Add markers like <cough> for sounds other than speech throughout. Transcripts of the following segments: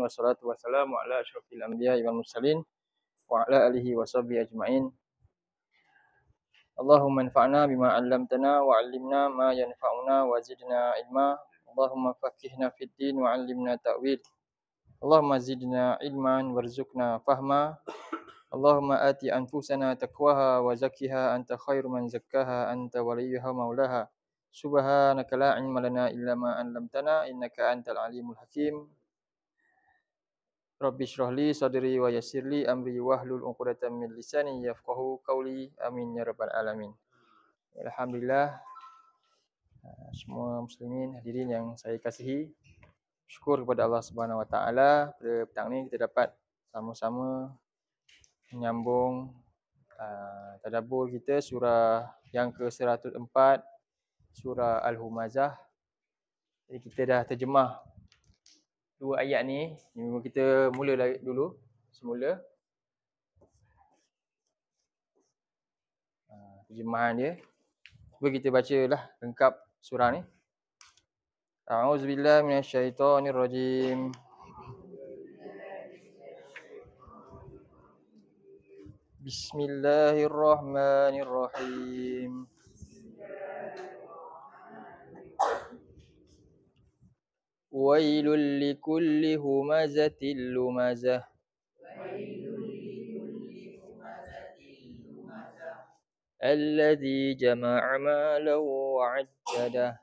wassalatu wassalamu ala asyrafil anbiya wal mursalin wa ala alihi washabbi ajma'in. Allahumma anfa'na bima 'allamtana wa 'allimna ma yanfa'una wa zidna ilma. Allahumma faqihna fid din wa 'allimna ta'wil. Allahumma zidna ilman warzuqna fahma. Allahumma ati anfusana taqwaha wa zakkiha anta khairu man zakkaha anta waliyuha maulaha. Subhanaka la 'ilma lana illa ma 'allamtana innaka antal alimul hakim. Rabbi syrahli sadri wa yassirli amri wahlul uqdatam min lisani yafqahu qawli amin ya rabbal alamin. Alhamdulillah ah, semua muslimin hadirin yang saya kasihi syukur kepada Allah Subhanahu wa taala pada petang ni kita dapat sama-sama menyambung uh, tadabbur kita surah yang ke-104 surah al-humazah. Jadi kita dah terjemah dua ayat ni memang kita mula dulu semula ah, terjemahan dia cuba kita bacalah lengkap surah ni a'udzubillahi minasyaitonirrajim بسم الله الرحمن ويل لكل همزة لمزة الذي جمع مالا وعدده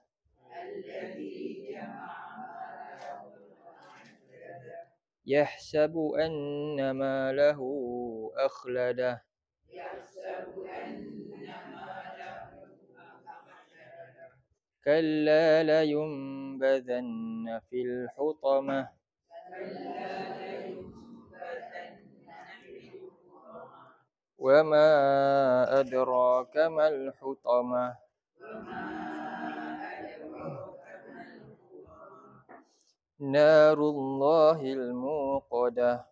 يحسب أن ماله أخلده كلا لينبذن في الحطمة وما أدراك ما الحطمة نار الله الموقدة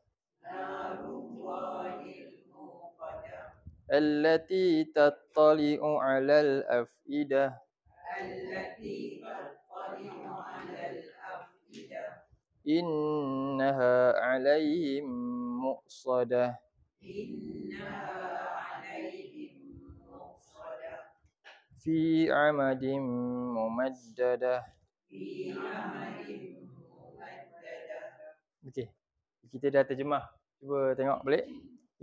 التي تطلئ على الأفئدة التي تطلع على الأفئدة إنها عليهم مؤصدة إنها عليهم مؤصدة في عمد ممددة في عمد ممددة okay. Kita dah terjemah. Cuba tengok balik.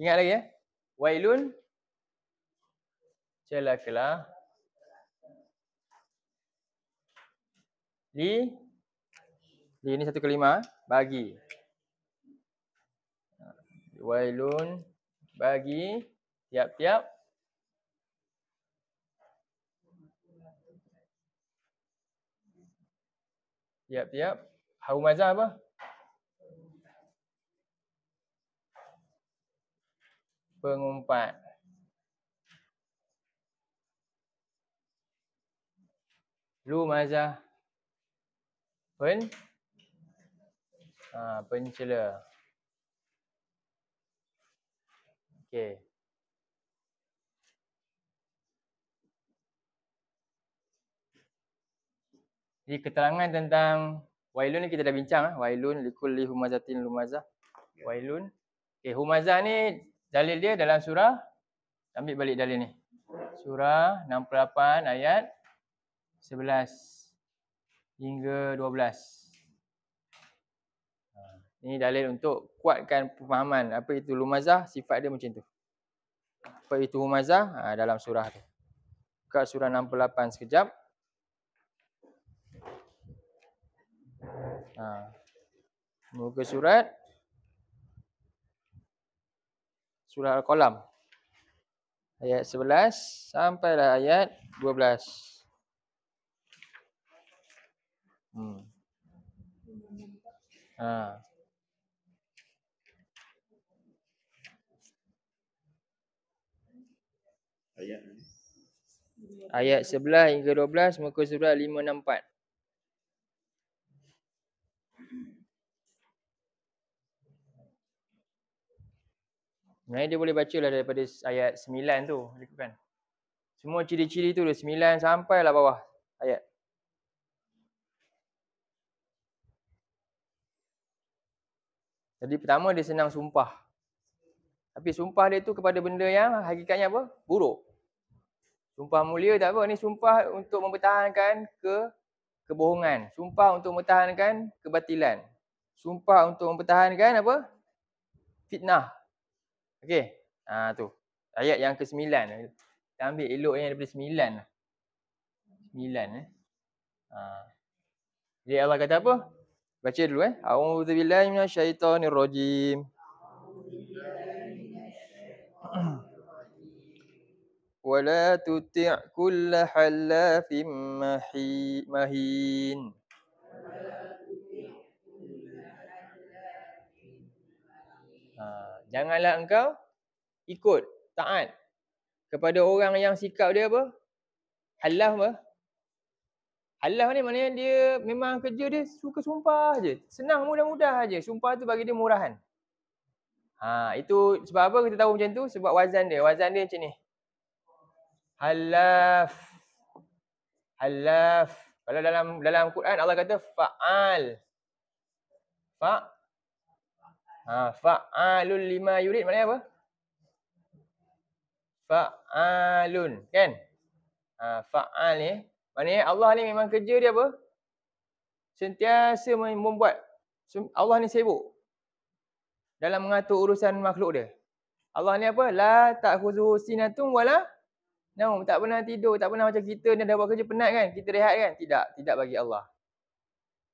Ingat lagi ya. Wailun. Celakalah. Li. Li ni satu ke lima. Eh? Bagi. Wailun. Bagi. Tiap-tiap. Tiap-tiap. Harumazah apa? Pengumpat. Lu Lumazah pen ah pencela okey jadi keterangan tentang wailun ni kita dah bincang ah wailun likulli humazatin lumazah ya. wailun okey humazah ni dalil dia dalam surah ambil balik dalil ni surah 68 ayat 11 hingga 12. Ha, ha. Ini dalil untuk kuatkan pemahaman apa itu lumazah, sifat dia macam tu. Apa itu lumazah? Ha, dalam surah tu. Buka surah 68 sekejap. Ha. Muka surat surah Al-Qalam ayat 11 sampai lah ayat Hmm. Ha. Ayat Ayat 11 hingga 12 muka enam empat. Sebenarnya dia boleh baca lah daripada ayat sembilan tu. Lakukan. Semua ciri-ciri tu dari sembilan sampai lah bawah ayat. Jadi pertama dia senang sumpah. Tapi sumpah dia tu kepada benda yang hakikatnya apa? Buruk. Sumpah mulia tak apa. ini sumpah untuk mempertahankan ke kebohongan. Sumpah untuk mempertahankan kebatilan. Sumpah untuk mempertahankan apa? Fitnah. Okey. Ha tu. Ayat yang ke-9. Kita ambil elok yang daripada 9 lah. 9 eh. Ha. Jadi Allah kata apa? Baca dulu eh. A'udzubillahi minasyaitonirrajim. <clears throat> Wa la tuti' kulla halafim mahin. Ha, janganlah engkau ikut taat kepada orang yang sikap dia apa? Halaf apa? Allah ni maknanya dia memang kerja dia suka sumpah aje. Senang mudah-mudah aje. Sumpah tu bagi dia murahan. Ha, itu sebab apa kita tahu macam tu? Sebab wazan dia. Wazan dia macam ni. Halaf. Halaf. Kalau dalam dalam Quran Allah kata fa'al. Fa. Ha, fa'alul lima yurid maknanya apa? Fa'alun. Kan? Ha, fa'al ni. Maknanya Allah ni memang kerja dia apa? Sentiasa membuat. Allah ni sibuk. Dalam mengatur urusan makhluk dia. Allah ni apa? La tak khuzuh sinatum wala naum. Tak pernah tidur. Tak pernah macam kita ni dah buat kerja penat kan? Kita rehat kan? Tidak. Tidak bagi Allah.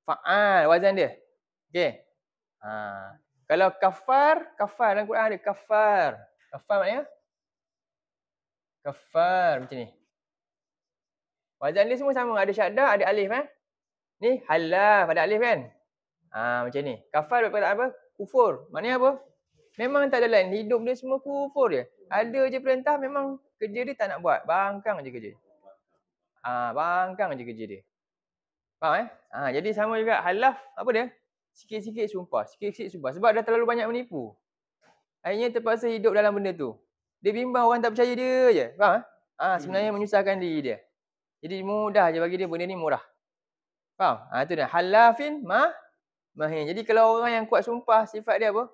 Fa'al. Wazan dia. Okay. Ha. Kalau kafar. Kafar dalam Quran ada. Kafar. Kafar maknanya? Kafar. Macam ni. Wazan ni semua sama. Ada syadda, ada alif eh. Ni halaf, ada alif kan? Ah macam ni. kafar daripada apa? Kufur. Maknanya apa? Memang tak ada lain. Hidup dia semua kufur je. Ada je perintah memang kerja dia tak nak buat. Bangkang je kerja. Ah bangkang je kerja dia. Faham eh? Ah jadi sama juga halaf apa dia? Sikit-sikit sumpah, sikit-sikit sumpah sebab dah terlalu banyak menipu. Akhirnya terpaksa hidup dalam benda tu. Dia bimbang orang tak percaya dia je. Faham eh? Ah sebenarnya menyusahkan diri dia. Jadi mudah je bagi dia benda ni murah. Faham? Ha itu dia halafin ma mahin. Jadi kalau orang yang kuat sumpah sifat dia apa?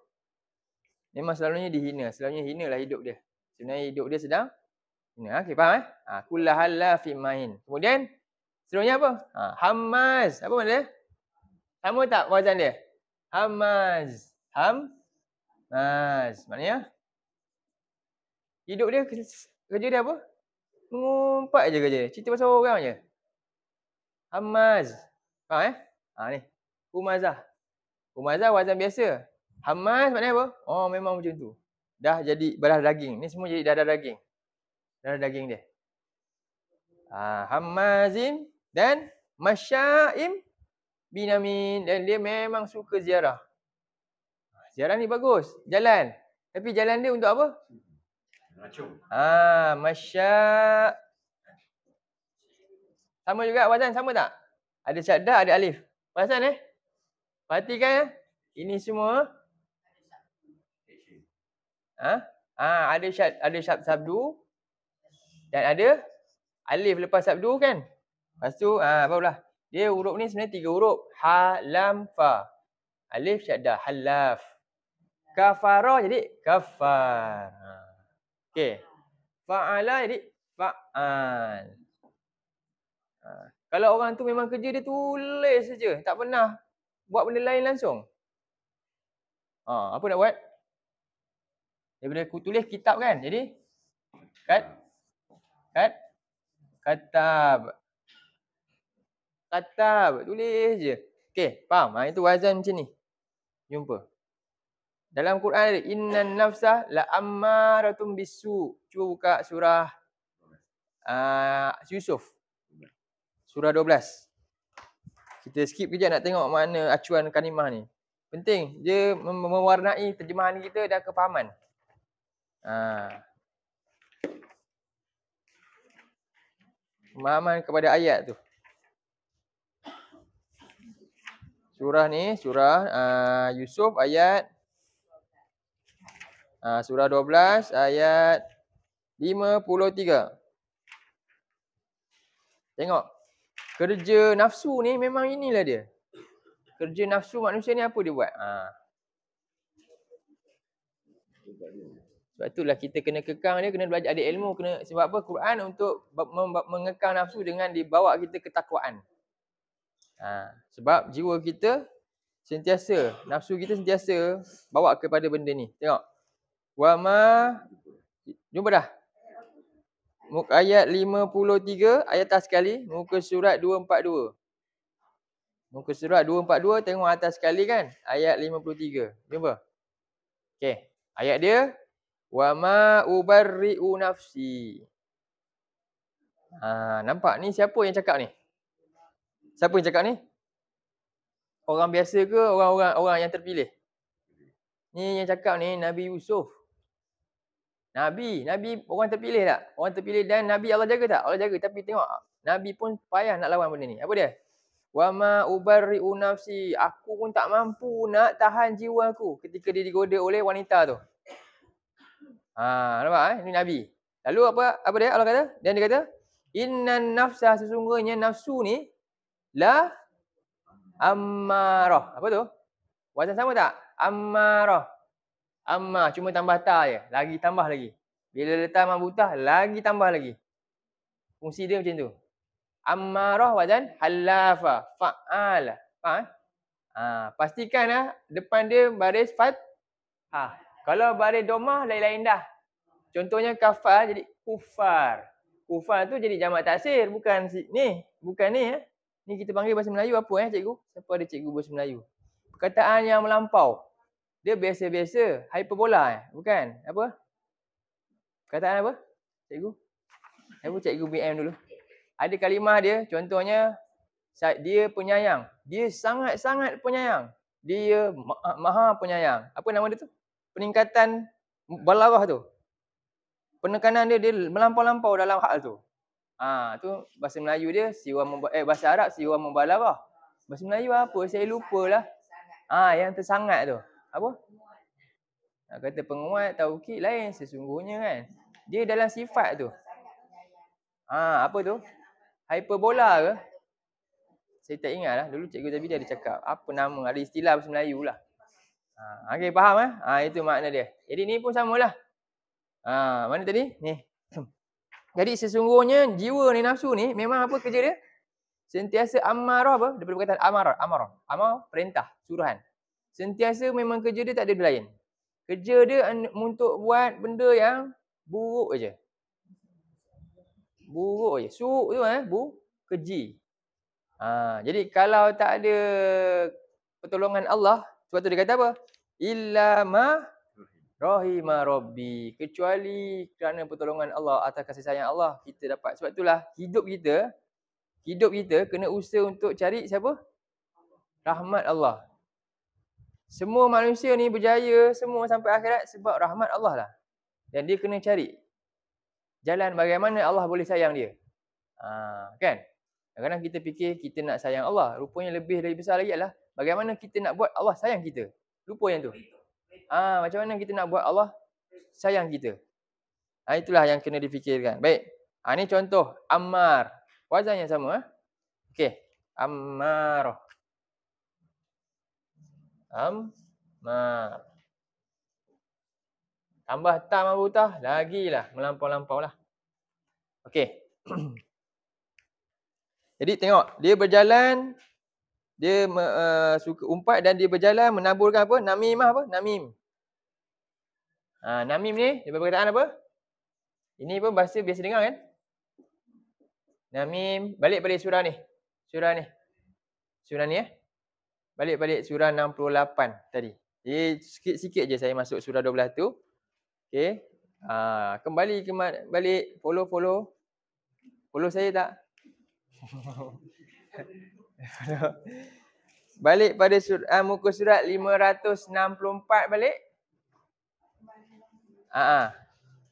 Memang selalunya dihina, selalunya lah hidup dia. Sebenarnya hidup dia sedang hina. Okey faham eh? Ha kullah halafin mahin. Kemudian seterusnya apa? Ha hamaz. Apa maksud dia? Sama tak wazan dia? Hamaz. Ham maz. Maknanya hidup dia kerja dia apa? Mengumpat je kerja. Cerita pasal orang je. Hamaz. Faham eh? Ha ni. Humazah. Humazah wazan biasa. Hamaz maknanya apa? Oh memang macam tu. Dah jadi darah daging. Ni semua jadi darah daging. Darah daging dia. Ha, Hamazin dan Masyaim Binamin. Dan dia memang suka ziarah. Ha, ziarah ni bagus. Jalan. Tapi jalan dia untuk apa? Ah, masya. Sama juga wazan sama tak? Ada syadah, ada alif. Wazan eh? Perhatikan eh? Ini semua. Ah, ha? ah ada syad ada syad sabdu dan ada alif lepas sabdu kan? Lepas tu ah ha, barulah. Dia huruf ni sebenarnya tiga huruf. Ha, lam, fa. Alif syadah halaf. Kafara jadi kafar. Ha. Okey. Fa'ala jadi fa'al. Ha. Kalau orang tu memang kerja dia tulis saja, tak pernah buat benda lain langsung. Ha, apa nak buat? Dia aku tulis kitab kan. Jadi kat kat katab. Katab, tulis saja. Okey, faham. Ha, itu wazan macam ni. Jumpa. Dalam Quran ada innan nafsa la ammaratun bisu. Cuba buka surah uh, Yusuf. Surah 12. Kita skip kejap nak tengok mana acuan kalimah ni. Penting. Dia mem- mewarnai terjemahan kita dan kefahaman. Uh. Pemahaman kepada ayat tu. Surah ni, surah uh, Yusuf ayat Ha, surah 12 ayat 53. Tengok. Kerja nafsu ni memang inilah dia. Kerja nafsu manusia ni apa dia buat? Ha. Sebab itulah kita kena kekang dia, kena belajar ada ilmu. kena Sebab apa? Quran untuk mengekang nafsu dengan dibawa kita ketakwaan. Ha. Sebab jiwa kita sentiasa, nafsu kita sentiasa bawa kepada benda ni. Tengok. Wa ma Jumpa dah. Muka ayat 53 ayat atas sekali muka surat 242. Muka surat 242 tengok atas sekali kan ayat 53. Jumpa. Okay. ayat dia wa ma ubarriu nafsi. Ha, nampak ni siapa yang cakap ni? Siapa yang cakap ni? Orang biasa ke orang-orang orang yang terpilih? Ni yang cakap ni Nabi Yusuf. Nabi, Nabi orang terpilih tak? Orang terpilih dan Nabi Allah jaga tak? Allah jaga tapi tengok Nabi pun payah nak lawan benda ni. Apa dia? Wa ma ubarri'u nafsi. Aku pun tak mampu nak tahan jiwa aku ketika dia digoda oleh wanita tu. Ha, nampak eh? Ini Nabi. Lalu apa apa dia Allah kata? Dan dia kata, "Innan nafsa sesungguhnya nafsu ni la ammarah." Apa tu? Wajah sama tak? Ammarah. Amma cuma tambah ta je. Lagi tambah lagi. Bila letak amma butah, lagi tambah lagi. Fungsi dia macam tu. Ammarah wazan halafa fa'ala. Faham? Ha, pastikan lah depan dia baris fat. Ha, kalau baris domah lain-lain dah. Contohnya kafar jadi kufar. Kufar tu jadi jamak taksir. Bukan si, ni. Bukan ni. Eh. Ni kita panggil bahasa Melayu apa ya eh, cikgu? Siapa ada cikgu bahasa Melayu? Perkataan yang melampau dia biasa-biasa hyperbola eh bukan apa kataan apa cikgu saya cikgu cikgu BM dulu ada kalimah dia contohnya dia penyayang dia sangat-sangat penyayang dia ma maha penyayang apa nama dia tu peningkatan balaghah tu penekanan dia dia melampau-lampau dalam hal tu ah ha, tu bahasa Melayu dia siwa eh bahasa Arab siwa membalaghah bahasa Melayu apa saya lupalah ah ha, yang tersangat tu apa? Ha, kata penguat tauqid lain sesungguhnya kan. Dia dalam sifat tu. Ha, apa tu? Hyperbola ke? Saya tak ingat lah. Dulu Cikgu Zabidi ada cakap. Apa nama? Ada istilah bahasa Melayu lah. Ha, okay, faham eh? Ha, itu makna dia. Jadi ni pun samalah. Ha, mana tadi? Ni. Jadi sesungguhnya jiwa ni, nafsu ni, memang apa kerja dia? Sentiasa amarah apa? Daripada perkataan amarah. Amarah. Amarah, perintah, suruhan sentiasa memang kerja dia tak ada lain. Kerja dia untuk buat benda yang buruk aja. Buruk aja. Suruk tu eh, bu keji. Ha, jadi kalau tak ada pertolongan Allah, sebab tu dia kata apa? Illa ma rahima rabbi. Kecuali kerana pertolongan Allah atas kasih sayang Allah kita dapat. Sebab itulah hidup kita hidup kita kena usaha untuk cari siapa? Rahmat Allah semua manusia ni berjaya semua sampai akhirat sebab rahmat Allah lah. Dan dia kena cari jalan bagaimana Allah boleh sayang dia. Ha, kan? Kadang-kadang kita fikir kita nak sayang Allah. Rupanya lebih lebih besar lagi adalah bagaimana kita nak buat Allah sayang kita. Lupa yang tu. Ha, macam mana kita nak buat Allah sayang kita. Ha, itulah yang kena difikirkan. Baik. Ha, ini contoh. Ammar. Wazan yang sama. Eh? Okey. Ammar. Ammar. Ammar. Tambah tam Abu Tah, lagilah melampau-lampau lah. Okay, <clears throat> Jadi tengok, dia berjalan, dia uh, suka umpat dan dia berjalan menaburkan apa? Namimah apa? Namim. Ha, namim ni, dia perkataan apa? Ini pun bahasa biasa dengar kan? Namim, balik balik surah ni. Surah ni. Surah ni eh. Ya? balik-balik surah 68 tadi. Jadi sikit-sikit je saya masuk surah 12 tu. Okay. Uh, ha, kembali ke balik follow-follow. Follow saya tak? <laughs> balik pada surah, uh, muka surat 564 balik. Ah, uh-huh.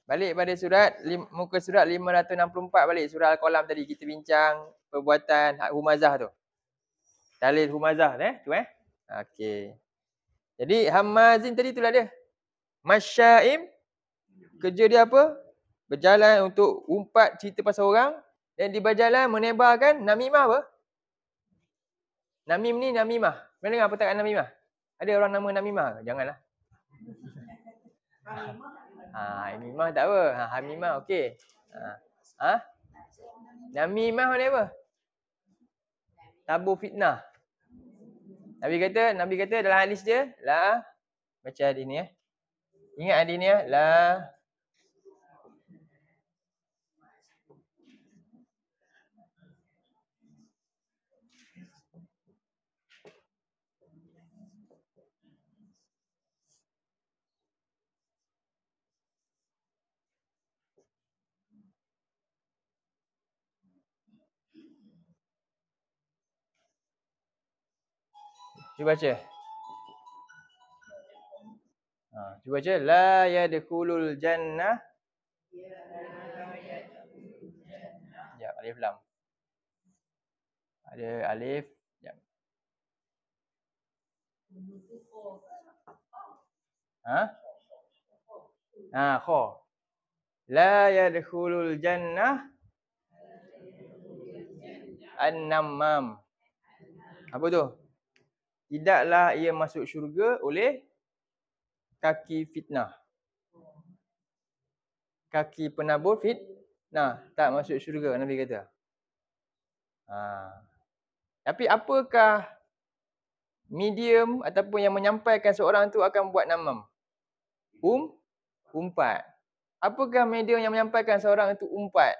Balik pada surat lim, muka surat 564 balik surah Al-Qalam tadi kita bincang perbuatan hak humazah tu. Dalil humazah kan, eh. Tu eh. Okey. Jadi hamazin tadi itulah dia. Masyaim kerja dia apa? Berjalan untuk umpat cerita pasal orang dan di berjalan menebarkan namimah apa? Namim ni namimah. Mana dengar apa tak namimah? Ada orang nama namimah ke? Janganlah. Namimah. Ha, namimah tak apa. Ha, namimah okey. Ha. Ha? Namimah mana apa? Tabu fitnah. Nabi kata, Nabi kata dalam hadis dia, la baca hadis ni eh. Ingat hadis ni eh, la Cuba baca. Ha, cuba baca. La yadkulul jannah. Ya, alif lam. Ada alif. Ya. Ha? Ha, kho. La yadkulul jannah. An-nammam. Apa tu? tidaklah ia masuk syurga oleh kaki fitnah. Kaki penabur fitnah tak masuk syurga Nabi kata. Ha. Tapi apakah medium ataupun yang menyampaikan seorang tu akan buat namam? Um, umpat. Apakah medium yang menyampaikan seorang itu umpat?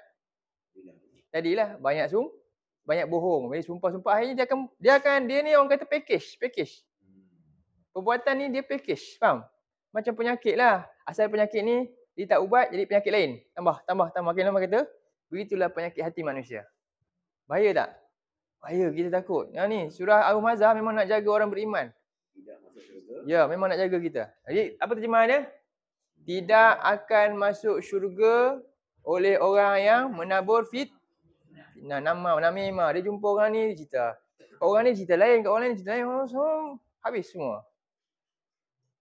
Tadilah banyak sum, banyak bohong, banyak sumpah-sumpah akhirnya dia akan dia akan dia ni orang kata package, package. Hmm. Perbuatan ni dia package, faham? Macam penyakit lah. Asal penyakit ni dia tak ubat jadi penyakit lain. Tambah, tambah, tambah. Kena okay, kata, begitulah penyakit hati manusia. Bahaya tak? Bahaya kita takut. Yang ni surah Al-Mazah memang nak jaga orang beriman. Tidak masuk syurga. Ya, memang nak jaga kita. Jadi apa terjemahan dia? Tidak akan masuk syurga oleh orang yang menabur fitnah nah, nama nama dia jumpa orang ni dia cerita orang ni cerita lain kat orang lain cerita lain oh, so, habis semua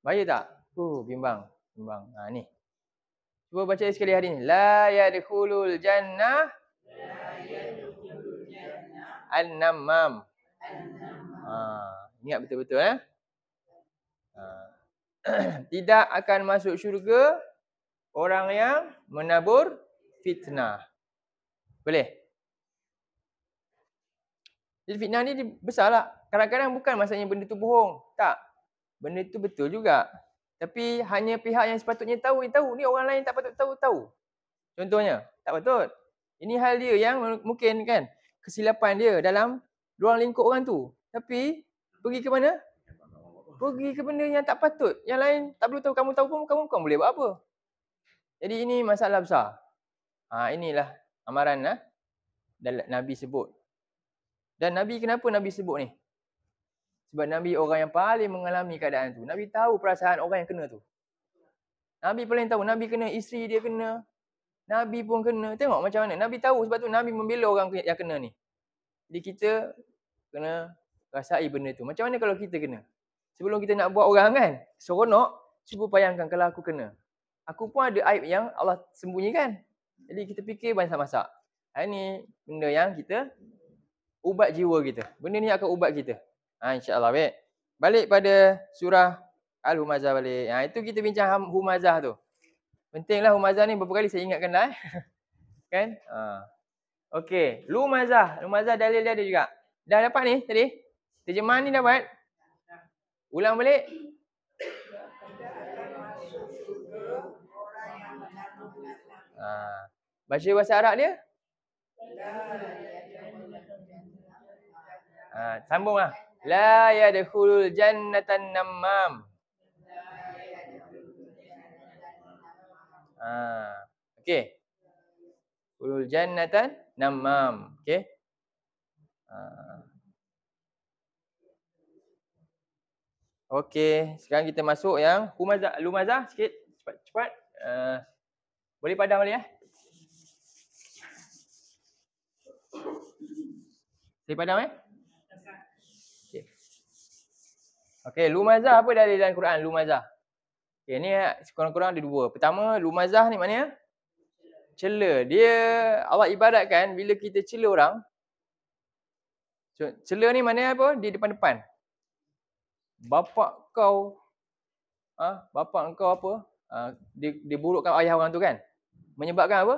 bahaya tak tu uh, bimbang bimbang ha ni cuba baca sekali hari ni la ya dkhulul jannah al namam ha ingat betul-betul eh ha. <clears throat> tidak akan masuk syurga orang yang menabur fitnah boleh jadi fitnah ni dia besar lah. Kadang-kadang bukan maksudnya benda tu bohong. Tak. Benda tu betul juga. Tapi hanya pihak yang sepatutnya tahu, yang tahu. Ni orang lain tak patut tahu, tahu. Contohnya, tak patut. Ini hal dia yang mungkin kan kesilapan dia dalam ruang lingkup orang tu. Tapi pergi ke mana? Pergi ke benda yang tak patut. Yang lain tak perlu tahu. Kamu tahu pun kamu bukan boleh buat apa. Jadi ini masalah besar. Ha, inilah amaran ha? Nabi sebut. Dan Nabi kenapa Nabi sebut ni? Sebab Nabi orang yang paling mengalami keadaan tu. Nabi tahu perasaan orang yang kena tu. Nabi paling tahu. Nabi kena isteri dia kena. Nabi pun kena. Tengok macam mana. Nabi tahu sebab tu Nabi membela orang yang kena ni. Jadi kita kena rasai benda tu. Macam mana kalau kita kena? Sebelum kita nak buat orang kan? Seronok. Cuba bayangkan kalau aku kena. Aku pun ada aib yang Allah sembunyikan. Jadi kita fikir banyak masak. Ini benda yang kita ubat jiwa kita. Benda ni akan ubat kita. Ha insya baik. Balik pada surah Al-Humazah balik. Ha itu kita bincang Humazah tu. Pentinglah Humazah ni berapa kali saya ingatkan lah. eh. <laughs> kan? Ha. Okey, Lumazah. Lumazah dalil dia ada juga. Dah dapat ni tadi? Terjemahan ni dapat? Ulang balik. Ha. Baca bahasa Arab dia? Ha, sambung lah. La yadkhulul jannatan namam. Ha, okay. Khulul jannatan namam. Okay. Ha. Okay. Sekarang kita masuk yang humazah, lumazah sikit. Cepat-cepat. Uh, ha, boleh padam balik ya. Eh? Boleh padam ya. Eh? Okey, lumazah apa dari dalam Quran lumazah? Okey, ni sekurang-kurang eh, ada dua. Pertama, lumazah ni maknanya cela. Dia Allah ibaratkan bila kita cela orang Cela ni maknanya apa? Di depan-depan. Bapak kau ah, ha? bapak kau apa? Ha? dia diburukkan ayah orang tu kan. Menyebabkan apa?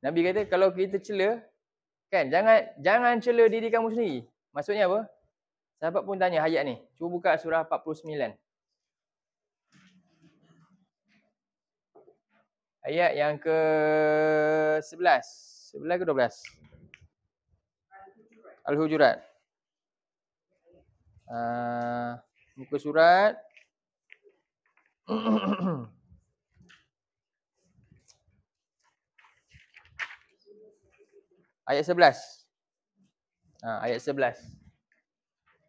Nabi kata kalau kita cela kan jangan jangan cela diri kamu sendiri. Maksudnya apa? Sahabat pun tanya ayat ni. Cuba buka surah 49. Ayat yang ke 11. 11 ke 12? Al-Hujurat. Al-Hujurat. Uh, surat. <clears throat> ayat 11. Uh, ah, ayat 11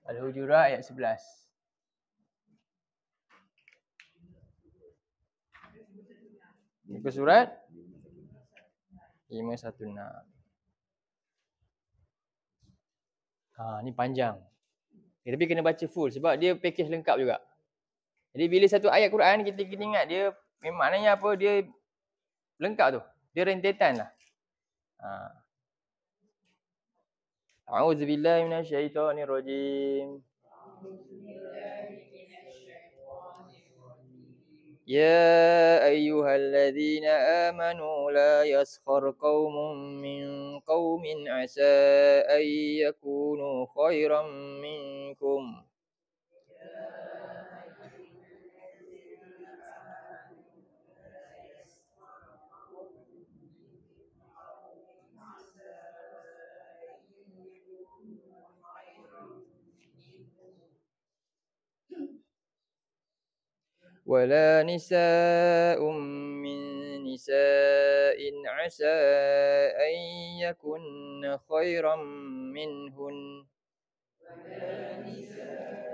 al hujura ayat 11. Muka surat 516. Ha ni panjang. Eh, tapi kena baca full sebab dia package lengkap juga. Jadi bila satu ayat Quran kita kena ingat dia memang eh, apa dia lengkap tu. Dia rentetan lah. Ha. أعوذ بالله من الشيطان الرجيم يا أيها الذين آمنوا لا يسخر قوم من قوم عسى أن يكونوا خيرا منكم ولا نساء من نساء عسى أن يكن خيرا منهن ولا نساء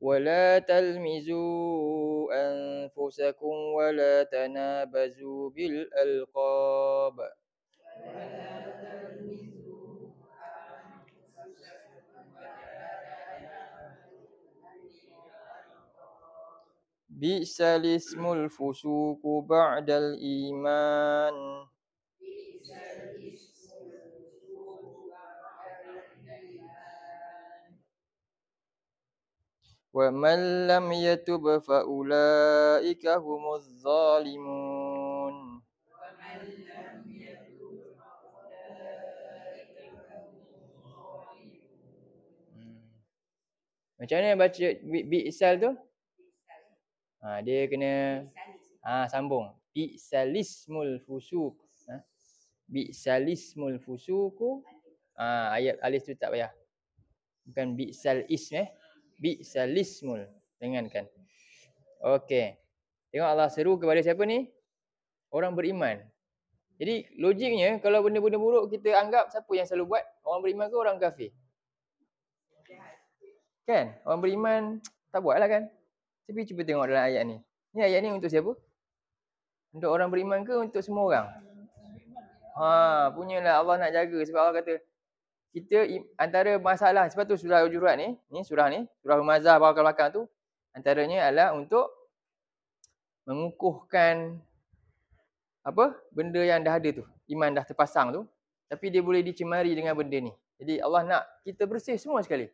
ولا تلمزوا أنفسكم ولا تنابزوا بالألقاب Bisalismul fusuku ba'dal iman Wa man lam yatub fa ulaika humuz zalimun Macam mana baca bisal tu? Ha, dia kena ha, sambung. bi Bisalismul fusuk. Ha? Bisalismul fusuku. Ha, ayat alis tu tak payah. Bukan bi bisal ism eh. dengan kan Okey. Tengok Allah seru kepada siapa ni? Orang beriman. Jadi logiknya kalau benda-benda buruk kita anggap siapa yang selalu buat? Orang beriman ke orang kafir? Kan? Orang beriman <tsk> tak buat lah kan? Tapi cuba tengok dalam ayat ni. Ni ayat ni untuk siapa? Untuk orang beriman ke untuk semua orang? Ha, lah Allah nak jaga sebab Allah kata kita antara masalah sebab tu surah Al-Jurat ni, ni surah ni, surah Al-Mazah belakang-belakang tu antaranya adalah untuk mengukuhkan apa? Benda yang dah ada tu, iman dah terpasang tu tapi dia boleh dicemari dengan benda ni. Jadi Allah nak kita bersih semua sekali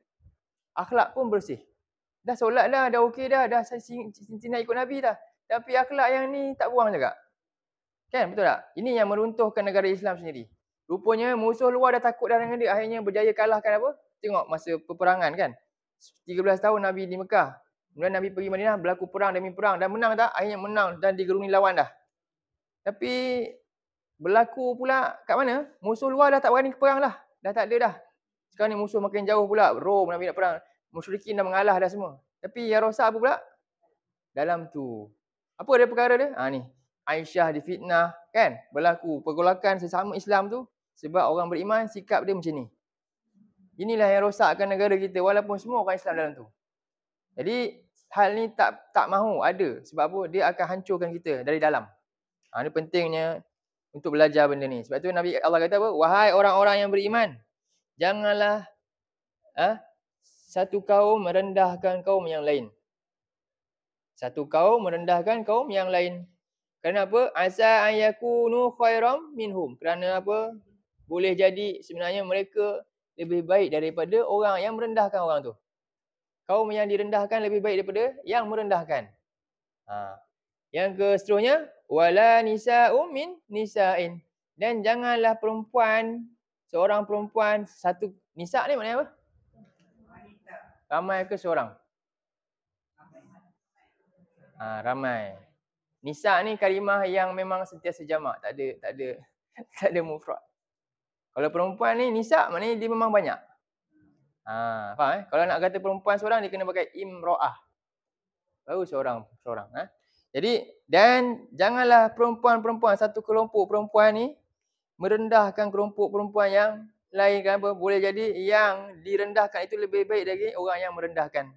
akhlak pun bersih. Dah solat dah, dah okey dah, dah cinta ikut Nabi dah. Tapi akhlak yang ni tak buang juga. Kan betul tak? Ini yang meruntuhkan negara Islam sendiri. Rupanya musuh luar dah takut dah dengan dia. Akhirnya berjaya kalahkan apa? Tengok masa peperangan kan. 13 tahun Nabi di Mekah. Kemudian Nabi pergi Madinah berlaku perang demi perang. Dan menang tak? Akhirnya menang dan digeruni lawan dah. Tapi berlaku pula kat mana? Musuh luar dah tak berani perang lah. Dah tak ada dah. Sekarang ni musuh makin jauh pula. Rom Nabi nak perang musyrikin dah mengalah dah semua. Tapi yang rosak apa pula? Dalam tu. Apa dia perkara dia? Ha ni. Aisyah difitnah kan? Berlaku pergolakan sesama Islam tu sebab orang beriman sikap dia macam ni. Inilah yang rosakkan negara kita walaupun semua orang Islam dalam tu. Jadi hal ni tak tak mahu ada sebab apa? Dia akan hancurkan kita dari dalam. Ha ni pentingnya untuk belajar benda ni. Sebab tu Nabi Allah kata apa? Wahai orang-orang yang beriman, janganlah ha? satu kaum merendahkan kaum yang lain. Satu kaum merendahkan kaum yang lain. Kenapa? Asa ayakunu khairam minhum. Kerana apa? Boleh jadi sebenarnya mereka lebih baik daripada orang yang merendahkan orang tu. Kaum yang direndahkan lebih baik daripada yang merendahkan. Ha. Yang ke seterusnya, wala nisa umin nisa in. Dan janganlah perempuan, seorang perempuan, satu nisa' ni maknanya apa? Ramai ke seorang? Ha, ramai. Nisa ni kalimah yang memang sentiasa jamak. Tak ada tak ada <laughs> tak ada mufrad. Kalau perempuan ni nisa maknanya dia memang banyak. Ha, faham eh? Kalau nak kata perempuan seorang dia kena pakai imroah. Baru seorang seorang ha? Jadi dan janganlah perempuan-perempuan satu kelompok perempuan ni merendahkan kelompok perempuan yang lain kan apa boleh jadi yang direndahkan itu lebih baik dari orang yang merendahkan.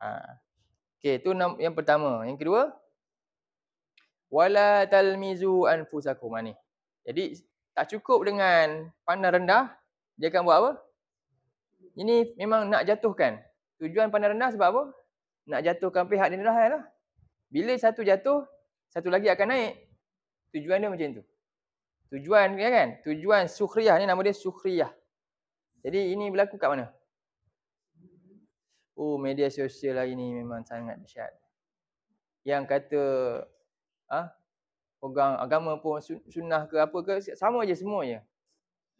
Ha. Okey, itu yang pertama. Yang kedua wala talmizu anfusakum ha, ni. Jadi tak cukup dengan pandang rendah, dia akan buat apa? Ini memang nak jatuhkan. Tujuan pandang rendah sebab apa? Nak jatuhkan pihak direndahkanlah. Bila satu jatuh, satu lagi akan naik. Tujuan dia macam tu. Tujuan dia ya kan? Tujuan sukhriyah ni nama dia sukhriyah. Jadi ini berlaku kat mana? Oh media sosial hari ni memang sangat dahsyat. Yang kata ah ha? pegang agama pun sunnah ke apa ke sama aje semuanya.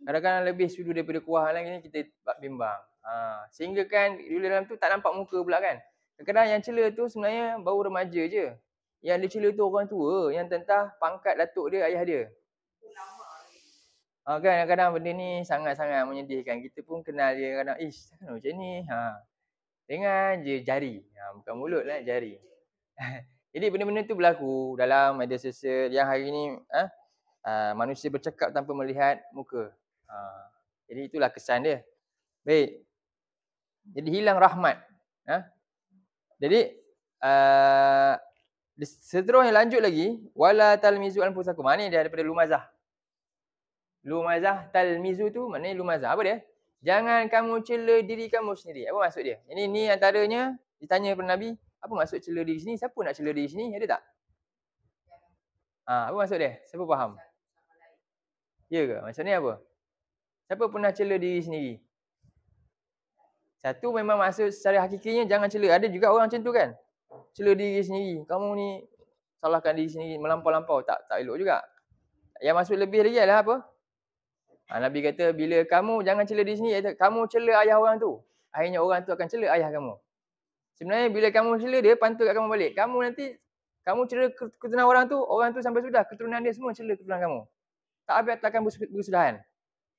Kadang-kadang lebih sudu daripada kuah lagi ni kita tak bimbang. Ha. sehingga kan dulu dalam tu tak nampak muka pula kan. Kadang-kadang yang cela tu sebenarnya baru remaja je. Yang dia cela tu orang tua yang tentah pangkat datuk dia, ayah dia. Ha, kan kadang-kadang benda ni sangat-sangat menyedihkan. Kita pun kenal dia kadang, ish, kan macam ni. Ha. Dengan je jari. Ha, bukan mulut lah, jari. <laughs> Jadi benda-benda tu berlaku dalam media sosial yang hari ni ha, ha, manusia bercakap tanpa melihat muka. Ha. Jadi itulah kesan dia. Baik. Jadi hilang rahmat. Ha? Jadi uh, seterusnya lanjut lagi wala talmizu anfusakum. Ha ni daripada lumazah lumazah talmizu tu maknanya lumazah apa dia? Jangan kamu cela diri kamu sendiri. Apa maksud dia? Ini ni antaranya ditanya kepada Nabi, apa maksud cela diri sini? Siapa nak cela diri sini? Ada tak? Ah, ha, apa maksud dia? Siapa faham? Ya ke? Macam ni apa? Siapa pernah cela diri sendiri? Satu memang maksud secara hakikinya jangan cela. Ada juga orang macam tu kan? Cela diri sendiri. Kamu ni salahkan diri sendiri melampau-lampau tak tak elok juga. Yang maksud lebih lagi adalah apa? Ah, Nabi kata bila kamu jangan cela di sini iaitu kamu cela ayah orang tu. Akhirnya orang tu akan cela ayah kamu. Sebenarnya bila kamu cela dia pantul kat kamu balik. Kamu nanti kamu cela keturunan orang tu, orang tu sampai sudah keturunan dia semua cela keturunan kamu. Tak habis takkan bersudahan.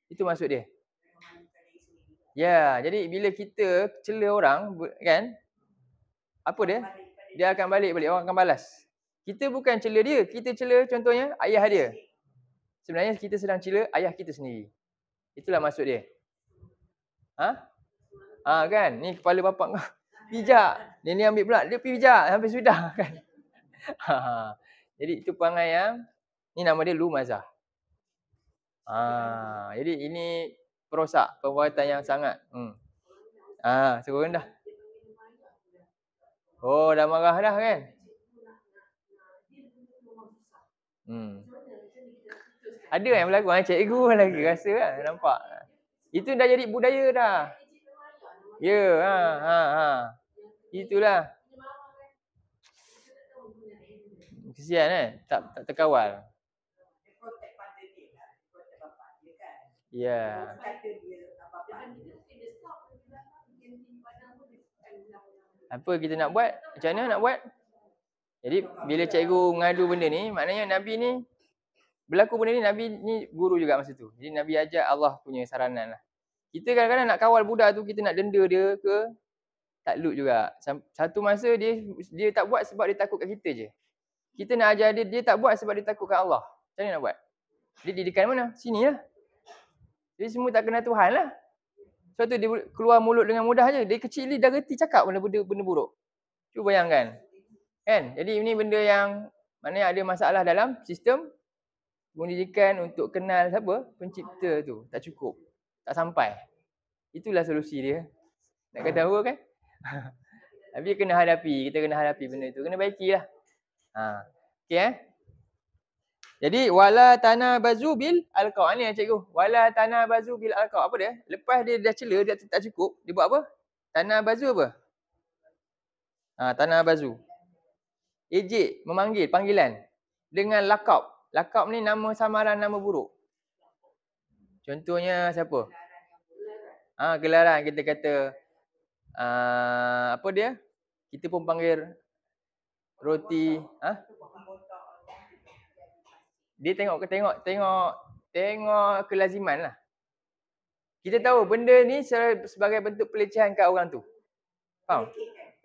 Itu maksud dia. Ya, jadi bila kita cela orang kan apa dia? Dia akan balik balik orang akan balas. Kita bukan cela dia, kita cela contohnya ayah dia sebenarnya kita sedang cila ayah kita sendiri. Itulah maksud dia. Ha? Ha kan? Ni kepala bapak kau. <laughs> Pijak. ni ambil pula. Dia pijak sampai sudah <laughs> kan. Ha, ha. Jadi itu pangai yang ni nama dia Lumaza. Ha, jadi ini perosak perbuatan yang sangat. Hmm. Ha, suruh rendah. Oh, dah marah dah kan? Hmm. Ada yang berlaku macam ah, Cikgu lagi rasa kan Nampak Itu dah jadi budaya dah Ya ha, ha, ha. Itulah Kesian eh Tak, tak terkawal Ya. Apa kita nak buat? Macam mana nak buat? Jadi bila cikgu mengadu benda ni, maknanya Nabi ni Berlaku benda ni Nabi ni guru juga masa tu. Jadi Nabi ajar Allah punya saranan lah. Kita kadang-kadang nak kawal budak tu kita nak denda dia ke tak loot juga. Satu masa dia dia tak buat sebab dia takutkan kita je. Kita nak ajar dia, dia tak buat sebab dia takutkan Allah. Macam mana nak buat? Dia didikan mana? Sini lah. jadi semua tak kena Tuhan lah. Sebab tu dia keluar mulut dengan mudah je. dia kecil ni dah reti cakap benda-benda benda buruk. Cuba bayangkan. Kan? Jadi ini benda yang mana ada masalah dalam sistem pendidikan untuk kenal siapa pencipta tu tak cukup tak sampai itulah solusi dia nak kata hmm. apa kan <laughs> tapi kena hadapi kita kena hadapi benda tu kena baikilah ha Okay. eh jadi wala tanah bazu bil alqau ha, ni cikgu wala tanah bazu bil alqau apa dia lepas dia dah cela dia tak cukup dia buat apa Tanah bazu apa ha tana bazu ejek memanggil panggilan dengan lakap Lakab ni nama samaran nama buruk. Contohnya siapa? Ah ha, gelaran kita kata uh, apa dia? Kita pun panggil roti, ah. Ha? Dia tengok ke tengok tengok tengok kelaziman lah. Kita tahu benda ni sebagai bentuk pelecehan kat orang tu. Faham?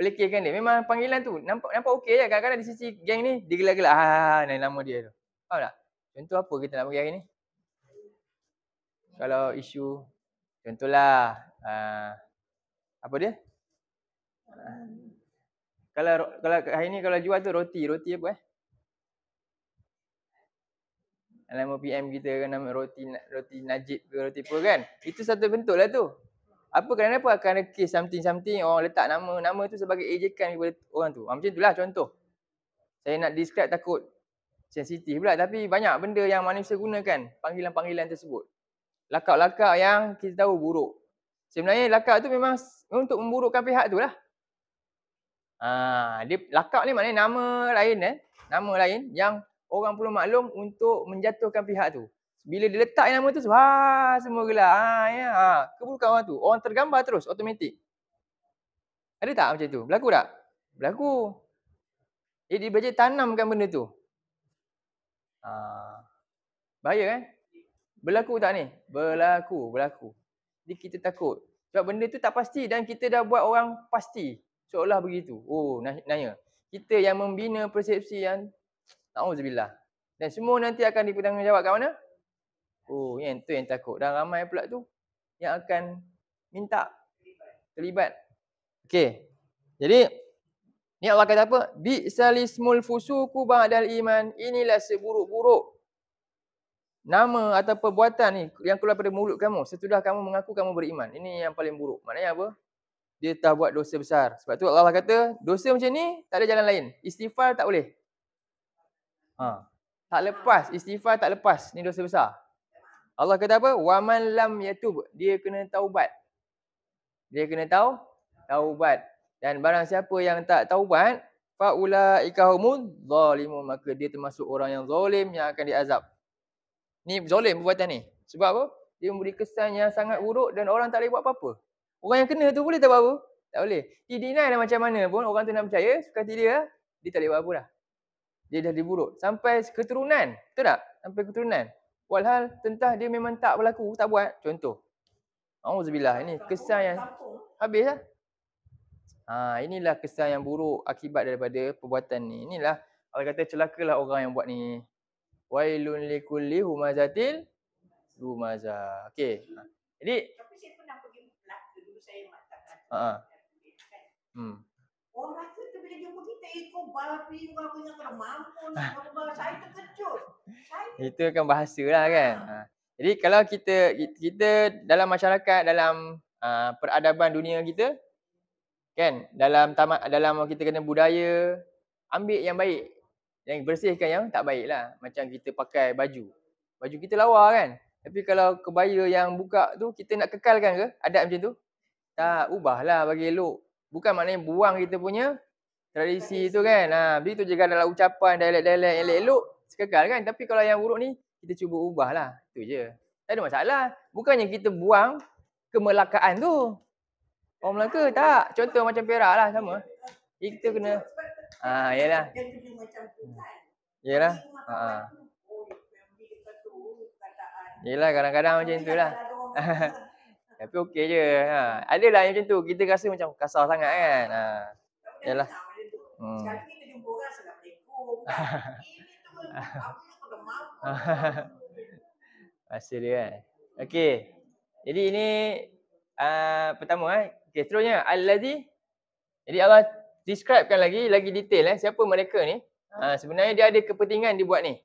Pelikirkan dia. Memang panggilan tu nampak nampak okey je. Kadang-kadang di sisi geng ni dia gelak-gelak. Ha, ha, ha, ha nama dia tu. Faham tak? Contoh apa kita nak bagi hari ni? Kalau isu contohlah uh, apa dia? Uh, kalau kalau hari ni kalau jual tu roti, roti apa eh? Nama PM kita kan nama roti roti Najib ke roti apa kan? Itu satu bentuk lah tu. Apa kenapa akan ada case something something orang letak nama nama tu sebagai ejekan kepada orang tu. Ha, macam itulah contoh. Saya nak describe takut sensitif pula tapi banyak benda yang manusia gunakan panggilan-panggilan tersebut. Lakak-lakak yang kita tahu buruk. Sebenarnya lakak tu memang untuk memburukkan pihak tu lah. Ha, dia, lakak ni maknanya nama lain eh. Nama lain yang orang perlu maklum untuk menjatuhkan pihak tu. Bila dia letak nama tu, wah semua gila, Ha, ya, ha. Keburukan orang tu. Orang tergambar terus, otomatik. Ada tak macam tu? Berlaku tak? Berlaku. Jadi dia belajar tanamkan benda tu. Ha. Bahaya kan? Berlaku tak ni? Berlaku, berlaku. Jadi kita takut. Sebab benda tu tak pasti dan kita dah buat orang pasti. Seolah begitu. Oh, nanya. Kita yang membina persepsi yang na'udzubillah. Dan semua nanti akan jawab kat mana? Oh, yang tu yang takut. Dan ramai pula tu yang akan minta terlibat. Okay. Jadi, Ni Allah kata apa? Bi salismul fusuku ba'dal iman. Inilah seburuk-buruk nama atau perbuatan ni yang keluar pada mulut kamu setelah kamu mengaku kamu beriman. Ini yang paling buruk. Maknanya apa? Dia tak buat dosa besar. Sebab tu Allah kata, dosa macam ni tak ada jalan lain. Istighfar tak boleh. Ha. Tak lepas. Istighfar tak lepas. Ni dosa besar. Allah kata apa? Wa man lam yatub. Dia kena taubat. Dia kena tahu taubat. Dan barang siapa yang tak taubat, fa'ula'ika humud zalimun. Maka dia termasuk orang yang zalim yang akan diazab. Ni zalim perbuatan ni. Sebab apa? Dia memberi kesan yang sangat buruk dan orang tak boleh buat apa-apa. Orang yang kena tu boleh tak buat apa? Tak boleh. Dia deny lah macam mana pun orang tu nak percaya, suka hati dia, dia tak boleh buat apa lah? Dia dah diburuk. Sampai keturunan. Betul tak? Sampai keturunan. Walhal tentah dia memang tak berlaku, tak buat. Contoh. Alhamdulillah. Ini kesan yang habis lah. Ha, inilah kesan yang buruk akibat daripada perbuatan ni. Inilah Allah kata celakalah orang yang buat ni. Wailun likulli humazatil humaza. Okey. Ha. Jadi tapi saya pernah pergi Melaka dulu saya matang. Ha. ha. Hmm. Orang Melaka tu bila jumpa kita ikut eh, balapi orang punya kena mampu. Ha. <laughs> Saya terkejut. Saya... Itu akan bahasa lah ha. kan. Ha. Jadi kalau kita kita dalam masyarakat, dalam uh, peradaban dunia kita, kan dalam tamat dalam kita kena budaya ambil yang baik dan bersihkan yang tak baik lah macam kita pakai baju baju kita lawa kan tapi kalau kebaya yang buka tu kita nak kekalkan ke adat macam tu tak ubahlah bagi elok bukan maknanya buang kita punya tradisi, tradisi. tu kan ha begitu juga dalam ucapan dialek-dialek yang elok kekal kan tapi kalau yang buruk ni kita cuba ubahlah tu je tak ada masalah bukannya kita buang kemelakaan tu Orang Melaka tak. Contoh macam Perak lah sama. Jadi kita kena. Ah, yalah. Yalah. Ha. Ah. ah. Oh, yalah kadang-kadang macam itulah. Lah, <laughs> Tapi okey je. Ha. Adalah yang macam tu. Kita rasa macam kasar sangat kan. Ha. Yalah. Hmm. kita jumpa orang sangat berlekuh. <laughs> Ini tu pun. Masa <laughs> dia kan. Okey. Jadi ini Uh, pertama eh, Okey, seterusnya allazi jadi Allah describekan lagi lagi detail eh siapa mereka ni? Ha, ah, sebenarnya dia ada kepentingan dibuat ni.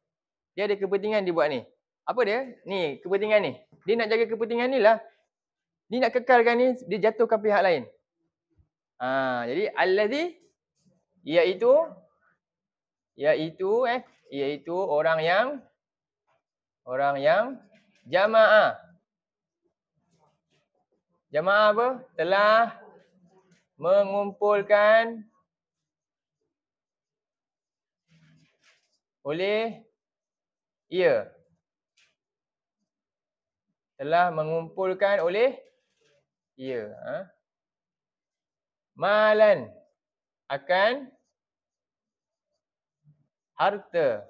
Dia ada kepentingan dibuat ni. Apa dia? Ni kepentingan ni. Dia nak jaga kepentingan ni lah. Dia nak kekalkan ni dia jatuhkan pihak lain. Ha, jadi allazi iaitu iaitu eh iaitu orang yang orang yang jamaah Jemaah apa? Telah mengumpulkan oleh ia. Ya. Telah mengumpulkan oleh ia. Ya. Ha? Malan akan harta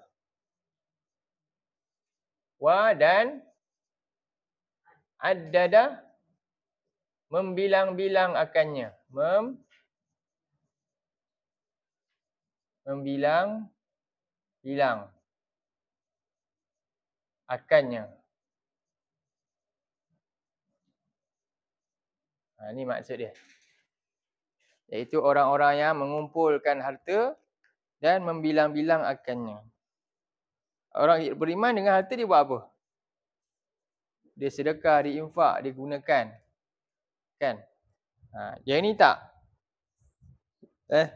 wa dan addadah membilang-bilang akannya mem membilang bilang akannya ha ni maksud dia iaitu orang-orang yang mengumpulkan harta dan membilang-bilang akannya orang beriman dengan harta dia buat apa dia sedekah, dia infak, dia gunakan Kan? Ha, yang ini tak. Eh,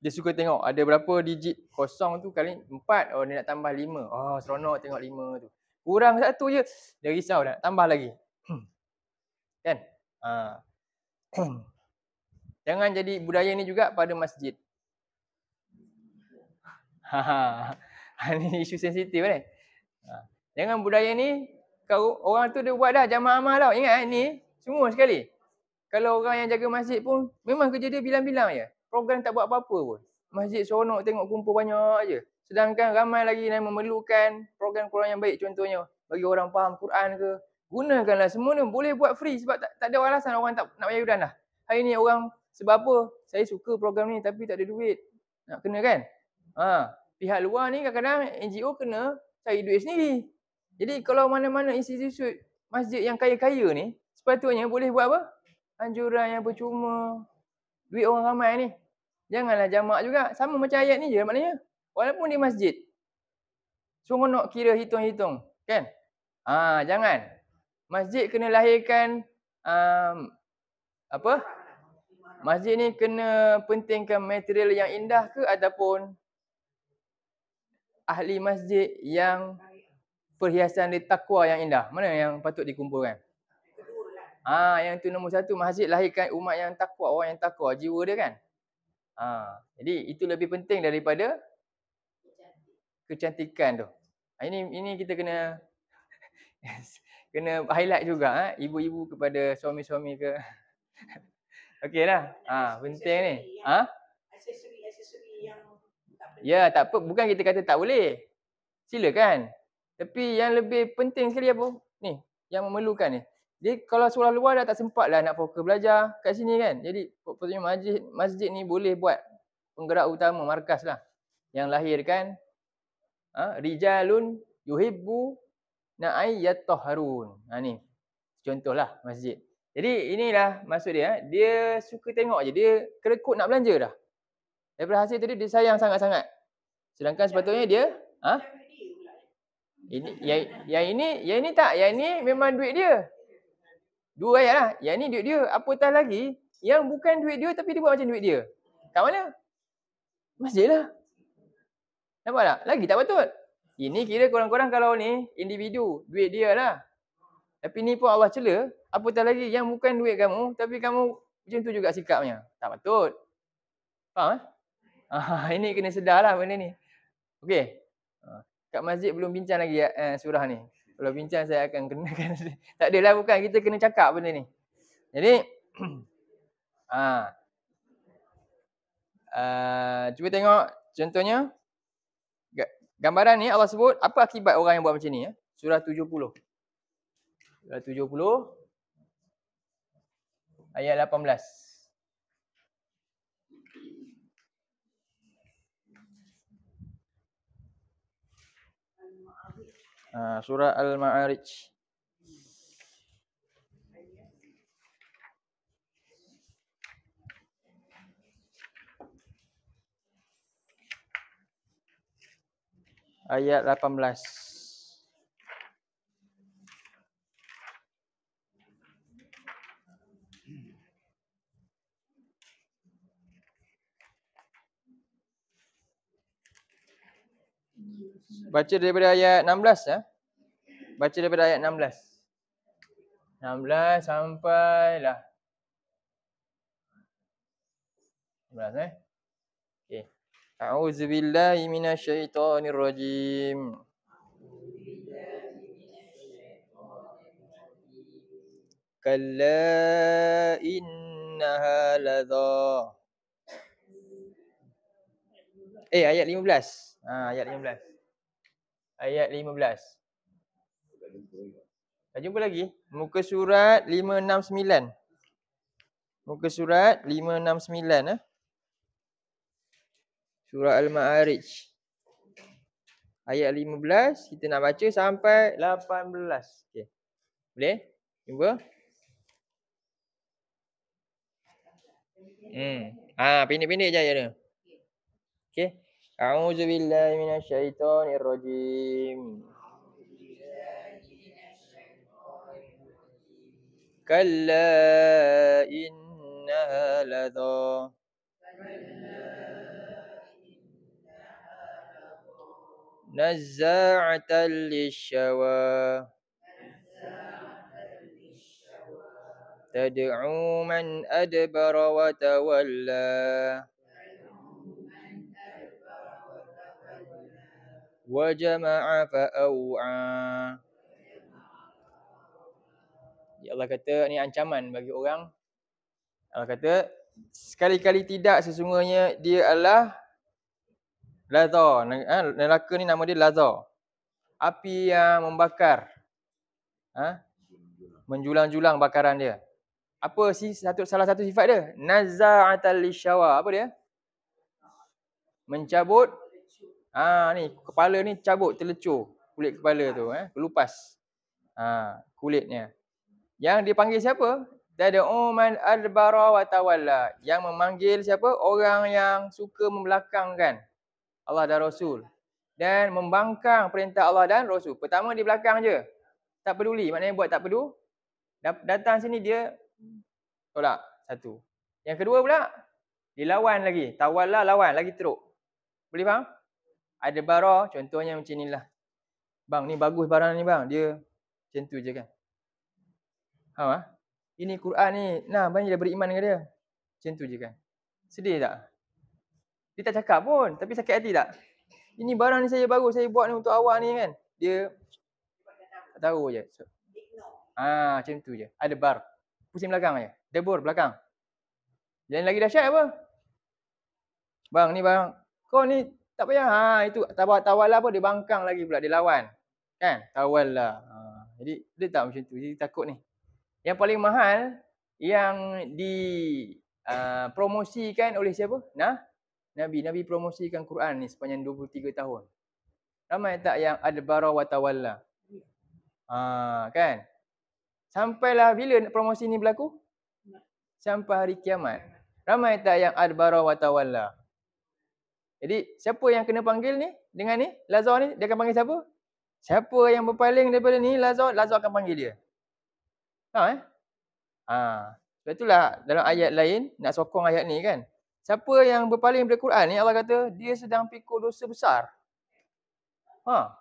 dia suka tengok ada berapa digit kosong tu kali empat. Oh, dia nak tambah lima. Oh, seronok tengok lima tu. Kurang satu je. Dia risau nak tambah lagi. <clears throat> kan? Ha. <clears throat> Jangan jadi budaya ni juga pada masjid. ini <laughs> ha, isu sensitif kan? Ha. Jangan budaya ni, kau, orang tu dia buat dah jamaah amal tau. Ingat kan? ni, semua sekali kalau orang yang jaga masjid pun memang kerja dia bilang-bilang je. Program tak buat apa-apa pun. Masjid seronok tengok kumpul banyak je. Sedangkan ramai lagi yang memerlukan program Quran yang baik contohnya bagi orang faham Quran ke. Gunakanlah semua ni boleh buat free sebab tak, tak ada alasan orang tak nak bayar yudan lah. Hari ni orang sebab apa? Saya suka program ni tapi tak ada duit. Nak kena kan? Ha. Pihak luar ni kadang-kadang NGO kena cari duit sendiri. Jadi kalau mana-mana institusi masjid yang kaya-kaya ni sepatutnya boleh buat apa? anjuran yang percuma. Duit orang ramai ni. Janganlah jamak juga. Sama macam ayat ni je maknanya. Walaupun di masjid. Sungguh nak kira hitung-hitung. Kan? Ha, jangan. Masjid kena lahirkan. Um, apa? Masjid ni kena pentingkan material yang indah ke ataupun ahli masjid yang perhiasan di takwa yang indah. Mana yang patut dikumpulkan? Ha, yang tu nombor satu masjid lahirkan umat yang takwa, orang yang takwa, jiwa dia kan. Ha, jadi itu lebih penting daripada kecantikan tu. Ha, ini ini kita kena <laughs> kena highlight juga ha? ibu-ibu kepada suami-suami ke. <laughs> Okey lah. Ha, penting ni. Ha? Aksesori-aksesori yang tak Ya, tak apa. Bukan kita kata tak boleh. Silakan. Tapi yang lebih penting sekali apa? Ni, yang memerlukan ni. Jadi kalau sekolah luar dah tak sempat lah nak fokus belajar kat sini kan. Jadi maksudnya masjid, masjid ni boleh buat penggerak utama markas lah. Yang lahirkan. Ha? Rijalun yuhibbu na'ai yattaharun. Ha ni. lah masjid. Jadi inilah maksud dia. Eh. Dia suka tengok je. Dia kerekut nak belanja dah. Daripada hasil tadi dia sayang sangat-sangat. Sedangkan sepatutnya dia. Eh. Ha? Ini, yang, yang ini yang ini tak. Yang ini memang duit dia. Dua ayat lah. Yang ni duit dia. Apatah lagi yang bukan duit dia tapi dia buat macam duit dia. Kat mana? Masjid lah. Nampak tak? Lagi tak patut. Ini kira korang-korang kalau ni individu. Duit dia lah. Tapi ni pun Allah cela. Apatah lagi yang bukan duit kamu tapi kamu macam tu juga sikapnya. Tak patut. Faham eh? Ah, <laughs> ini kena sedar lah benda ni. Okay. Ah, kat masjid belum bincang lagi eh, surah ni kalau bincang saya akan kenakan <laughs> tak adalah bukan kita kena cakap benda ni jadi ha <clears throat> uh, cuba tengok contohnya gambaran ni Allah sebut apa akibat orang yang buat macam ni ya surah 70 surah 70 ayat 18 Ah, surah Al-Ma'arij. Ayat 18. Baca daripada ayat 16 ya. Baca daripada ayat 16. 16 sampailah. 16 eh. Okey. A'udzu billahi minasyaitonir rajim. Kalla innaha ladha. Eh ayat 15. Ha ayat 15 ayat 15. Tak jumpa lagi. Muka surat 569. Muka surat 569 eh. Surah Al-Ma'arij. Ayat 15 kita nak baca sampai 18. Okey. Boleh? Cuba. Hmm. Ah, ha, pendek-pendek je ayat dia. أعوذ بالله من الشيطان الرجيم كلا إنها لذا نزاعة للشوى تدعو من أدبر وتولى وجمع فأوعى Ya Allah kata ni ancaman bagi orang. Allah kata sekali-kali tidak sesungguhnya dia adalah Laza. Ha, neraka ni nama dia Laza. Api yang membakar. Ha? Menjulang-julang bakaran dia. Apa sih satu salah satu sifat dia? Naza'atal lisyawa. Apa dia? Mencabut Ha ni kepala ni cabut terlecur kulit kepala tu eh kelupas. Ha kulitnya. Yang dipanggil siapa? Ada Uman Adbara wa tawalla. Yang memanggil siapa? Orang yang suka membelakangkan Allah dan Rasul dan membangkang perintah Allah dan Rasul. Pertama di belakang je. Tak peduli, maknanya buat tak peduli. Datang sini dia tolak satu. Yang kedua pula dilawan lagi. Tawalla lawan lagi teruk. Boleh faham? Ada barah contohnya macam inilah. Bang ni bagus barang ni bang. Dia macam tu je kan. Ha, ha? Ini Quran ni. Nah bang, dia beriman dengan dia. Macam tu je kan. Sedih tak? Dia tak cakap pun. Tapi sakit hati tak? Ini barang ni saya bagus. Saya buat ni untuk awak ni kan. Dia tak tahu je. So. Ha, macam tu je. Ada bar. Pusing belakang je. Debur belakang. Jangan lagi dahsyat apa? Bang ni bang. Kau ni tak payah. Ha itu tawal tawallah pun dia bangkang lagi pula dia lawan. Kan? Tawallah. Ha jadi dia tak macam tu. Jadi takut ni. Yang paling mahal yang di uh, promosikan oleh siapa? Nah. Nabi. Nabi promosikan Quran ni sepanjang 23 tahun. Ramai tak yang adbara wa tawallah. Ha kan? Sampailah bila promosi ni berlaku? Sampai hari kiamat. Ramai tak yang adbara wa tawallah. Jadi siapa yang kena panggil ni dengan ni Lazar ni dia akan panggil siapa? Siapa yang berpaling daripada ni Lazar, Lazar akan panggil dia. Ha eh? Ha. Sebab itulah dalam ayat lain nak sokong ayat ni kan. Siapa yang berpaling daripada Quran ni Allah kata dia sedang pikul dosa besar. Ha.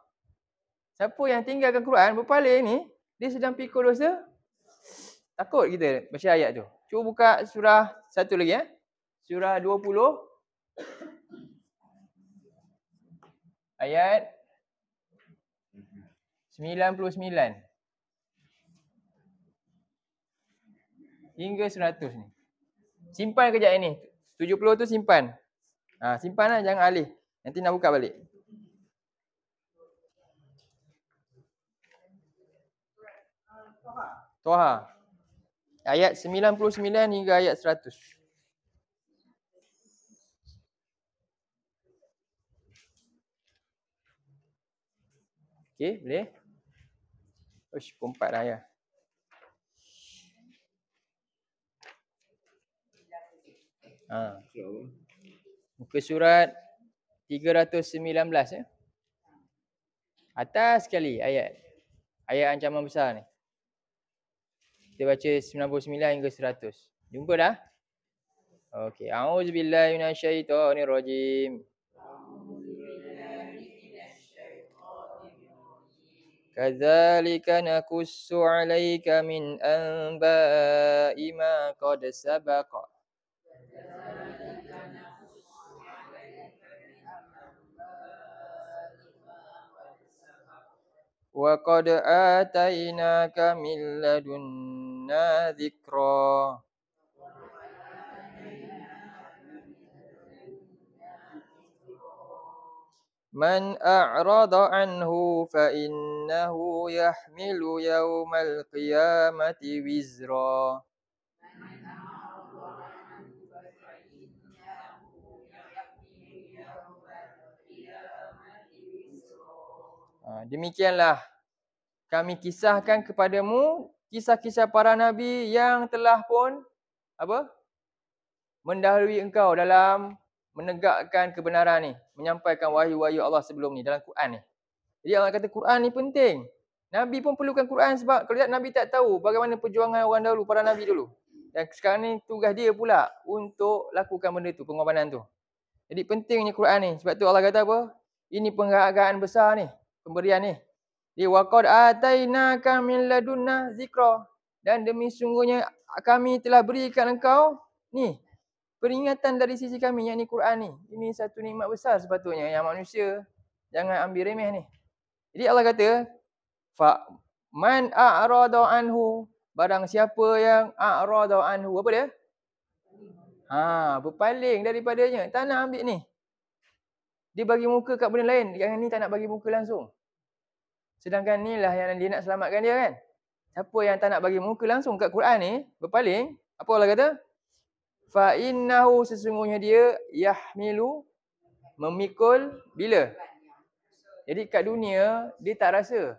Siapa yang tinggalkan Quran berpaling ni dia sedang pikul dosa takut kita baca ayat tu. Cuba buka surah satu lagi eh. Surah ayat 99 hingga 100 ni. Simpan kejap ini. 70 tu simpan. Ha, simpan lah jangan alih. Nanti nak buka balik. Toha. Ayat 99 hingga ayat 100. Okey, boleh? Ush, pukul 4 dah ya. Ha. Muka surat 319 ya. Atas sekali ayat. Ayat ancaman besar ni. Kita baca 99 hingga 100. Jumpa dah. Okey. A'udzubillahi minasyaitonirrajim. كذلك نقص عليك من أنباء ما قد سبق وقد آتيناك من لدنا ذكرًا Man من أعرض عنه فإنه يحمل يوم القيامة wizra. Ha, demikianlah kami kisahkan kepadamu kisah-kisah para nabi yang telah pun apa mendahului engkau dalam menegakkan kebenaran ini menyampaikan wahyu-wahyu Allah sebelum ni dalam Quran ni. Jadi Allah kata Quran ni penting. Nabi pun perlukan Quran sebab kalau tak Nabi tak tahu bagaimana perjuangan orang dahulu, para Nabi dulu. Dan sekarang ni tugas dia pula untuk lakukan benda tu, pengorbanan tu. Jadi pentingnya Quran ni. Sebab tu Allah kata apa? Ini penghargaan besar ni. Pemberian ni. Di waqad atayna kamil ladunna zikra. Dan demi sungguhnya kami telah berikan engkau ni peringatan dari sisi kami yang ni Quran ni. Ini satu nikmat besar sepatutnya yang manusia jangan ambil remeh ni. Jadi Allah kata fa man a'rada anhu barang siapa yang a'rada anhu apa dia? Ha berpaling daripadanya tak nak ambil ni. Dia bagi muka kat benda lain yang ni tak nak bagi muka langsung. Sedangkan ni lah yang dia nak selamatkan dia kan. Siapa yang tak nak bagi muka langsung kat Quran ni berpaling apa Allah kata? fa innahu sesungguhnya dia yahmilu memikul bila jadi kat dunia dia tak rasa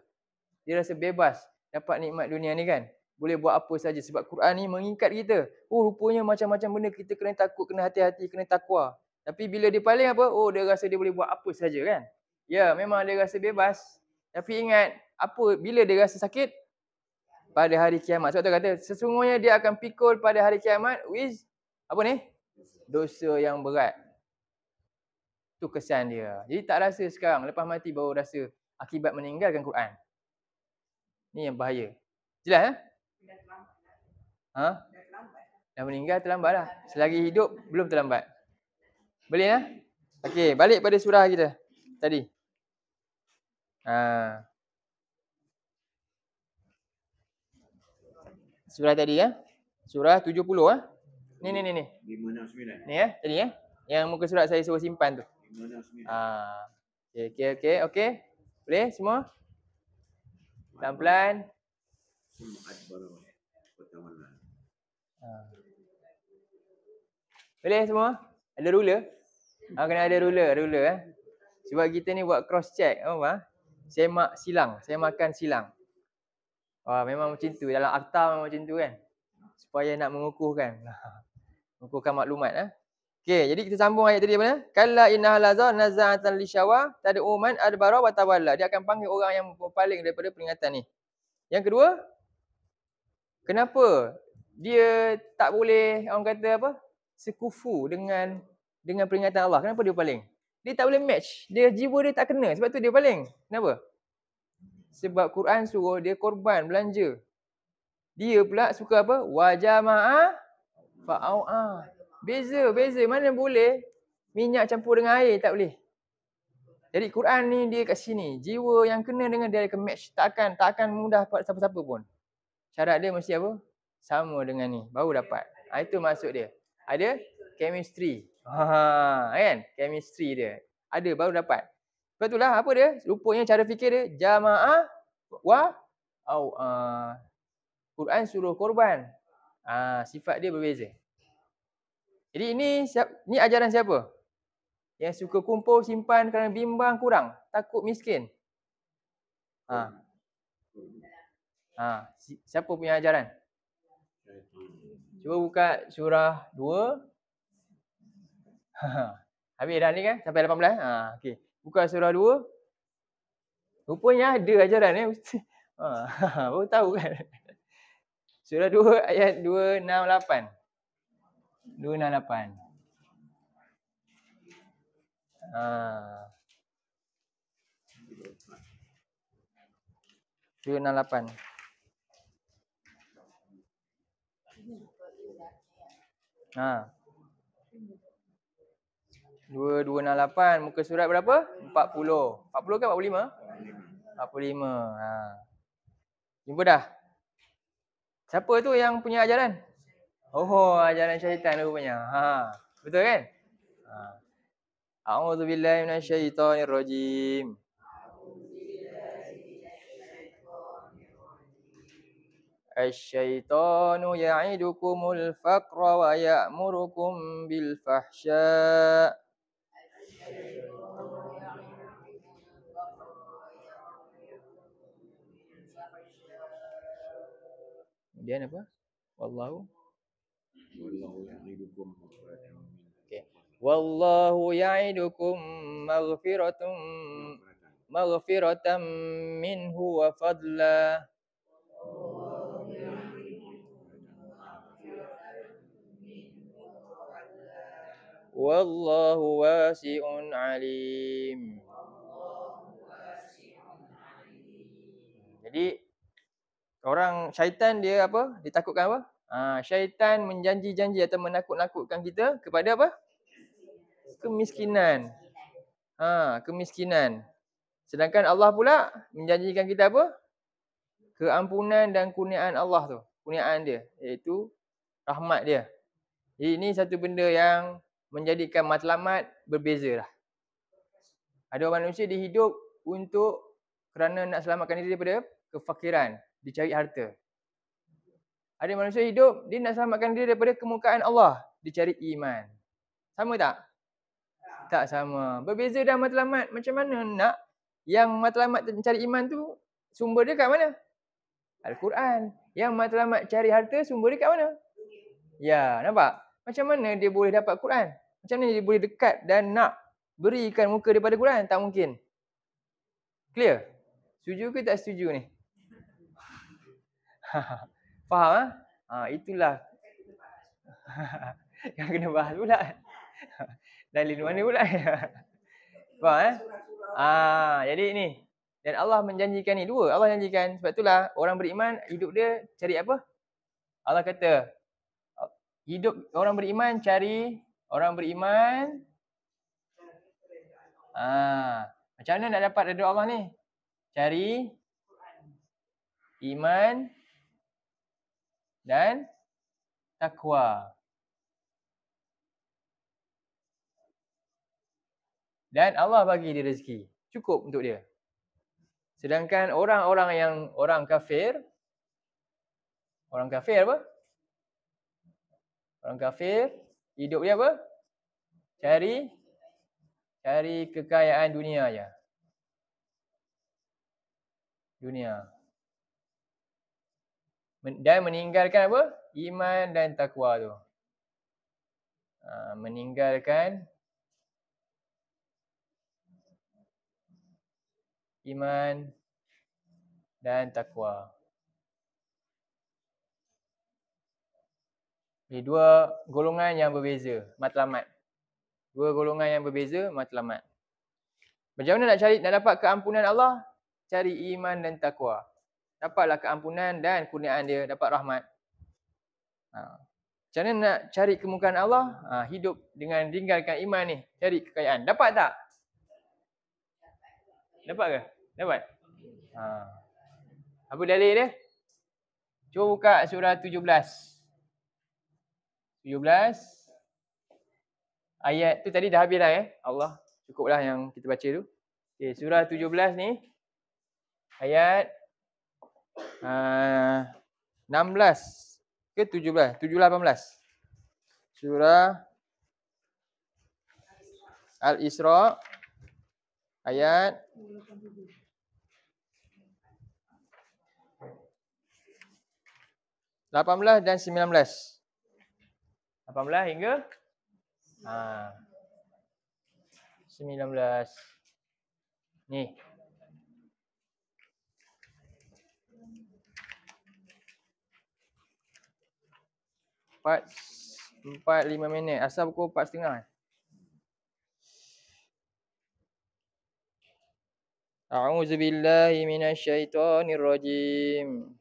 dia rasa bebas dapat nikmat dunia ni kan boleh buat apa saja sebab Quran ni mengingat kita oh rupanya macam-macam benda kita kena takut kena hati-hati kena takwa tapi bila dia paling apa oh dia rasa dia boleh buat apa saja kan ya memang dia rasa bebas tapi ingat apa bila dia rasa sakit pada hari kiamat sebab tu kata sesungguhnya dia akan pikul pada hari kiamat with apa ni? Dosa yang berat. Tu kesan dia. Jadi tak rasa sekarang lepas mati baru rasa akibat meninggalkan Quran. Ni yang bahaya. Jelas eh? Ha? Dah meninggal terlambat lah. Selagi hidup belum terlambat. Boleh lah? Okey, balik pada surah kita tadi. Ha. Surah tadi ya. Eh? Surah 70 ah. Eh? ni ni ni ni. 569. Ni eh, tadi eh. Yang muka surat saya suruh simpan tu. 569. Ah. Okey okey okey okey. Boleh semua? Pelan-pelan. Lah. Ah. Boleh semua? Ada ruler? Ha, kena ada ruler, ruler eh. Sebab kita ni buat cross check, apa? Oh, ha? Semak silang, saya makan silang. Wah, memang macam tu. Dalam akta memang macam tu kan. Supaya nak mengukuhkan. <laughs> mengumpulkan maklumat eh. Okay, jadi kita sambung ayat tadi mana? Kala inna laza naza'atan li syawa tad'u man adbara wa tawalla. Dia akan panggil orang yang paling daripada peringatan ni. Yang kedua, kenapa dia tak boleh orang kata apa? Sekufu dengan dengan peringatan Allah. Kenapa dia paling? Dia tak boleh match. Dia jiwa dia tak kena. Sebab tu dia paling. Kenapa? Sebab Quran suruh dia korban, belanja. Dia pula suka apa? Wa jama'ah Ba'au ah. Beza, beza. Mana boleh minyak campur dengan air tak boleh. Jadi Quran ni dia kat sini. Jiwa yang kena dengan dia akan match. Tak akan, tak akan mudah pada siapa-siapa pun. Syarat dia mesti apa? Sama dengan ni. Baru dapat. Ha, itu maksud dia. Ada chemistry. Ha, kan? Chemistry dia. Ada, baru dapat. Lepas itulah apa dia? Rupanya cara fikir dia. Jama'ah wa au'ah. Quran suruh korban. Ha, sifat dia berbeza. Jadi ini siap, ni ajaran siapa? Yang suka kumpul simpan kerana bimbang kurang, takut miskin. Ha. Ha, siapa punya ajaran? Cuba buka surah 2. <laughs> Habis dah ni kan sampai 18. Ha, okay. Buka surah 2. Rupanya ada ajaran ni. Eh? Ha, <laughs> baru tahu kan. Surah 2 ayat 268. 268. Ha. Dua enam lapan. Ha. Dua dua enam lapan. Muka surat berapa? Empat puluh. Empat puluh ke empat puluh lima? Empat puluh lima. Ha. Jumpa dah? Siapa tu yang punya ajaran? Oh, ajaran syaitan rupanya. Ha, betul kan? Ha. A'udzu billahi minasyaitonir rajim. الشيطان يعدكم الفقر ويأمركم bil fahsha. kemudian apa wallahu wallahu ya'idukum okay. wallahu ya'idukum maghfiratum maghfiratam minhu wa fadla والله واسع عليم. Jadi Orang syaitan dia apa? Ditakutkan apa? Ha, syaitan menjanji-janji atau menakut-nakutkan kita kepada apa? Kemiskinan. Ha, kemiskinan. Sedangkan Allah pula menjanjikan kita apa? Keampunan dan kurniaan Allah tu. Kurniaan dia. Iaitu rahmat dia. Jadi ini satu benda yang menjadikan matlamat berbeza lah. Ada manusia dihidup untuk kerana nak selamatkan diri daripada kefakiran dia cari harta. Ada manusia hidup, dia nak selamatkan diri daripada kemukaan Allah. Dia cari iman. Sama tak? Tak sama. Berbeza dah matlamat. Macam mana nak yang matlamat cari iman tu, sumber dia kat mana? Al-Quran. Yang matlamat cari harta, sumber dia kat mana? Ya, nampak? Macam mana dia boleh dapat Quran? Macam mana dia boleh dekat dan nak berikan muka daripada Quran? Tak mungkin. Clear? Setuju ke tak setuju ni? <laughs> Faham? Eh? Ha, itulah. <laughs> Yang kena bahas pula. <laughs> Dalil mana pula? Faham? Eh? Ha, jadi ni. Dan Allah menjanjikan ni dua. Allah janjikan. Sebab itulah orang beriman hidup dia cari apa? Allah kata. Hidup orang beriman cari. Orang beriman. Ha, macam mana nak dapat redha Allah ni? Cari. Iman. Iman dan takwa. Dan Allah bagi dia rezeki. Cukup untuk dia. Sedangkan orang-orang yang orang kafir. Orang kafir apa? Orang kafir. Hidup dia apa? Cari. Cari kekayaan dunia je. Dunia dan meninggalkan apa? Iman dan takwa tu. Ha, meninggalkan iman dan takwa. Ini dua golongan yang berbeza, matlamat. Dua golongan yang berbeza, matlamat. Macam mana nak cari nak dapat keampunan Allah? Cari iman dan takwa dapatlah keampunan dan kurniaan dia dapat rahmat. Ha. Macam mana nak cari kemukaan Allah? Ha, hidup dengan tinggalkan iman ni. Cari kekayaan. Dapat tak? Dapat ke? Dapat? Ha. Apa dalil dia? Cuba buka surah 17. 17. Ayat tu tadi dah habis dah eh. Allah cukuplah yang kita baca tu. Okay, surah 17 ni. Ayat 16 eh, ke 17? 718. Surah Al-Isra ayat 17. Lapan belas dan sembilan belas. Lapan belas hingga? Ah. Sembilan belas. Ni. empat empat lima minit. Asal pukul empat setengah. A'udzu billahi minasy syaithanir rajim.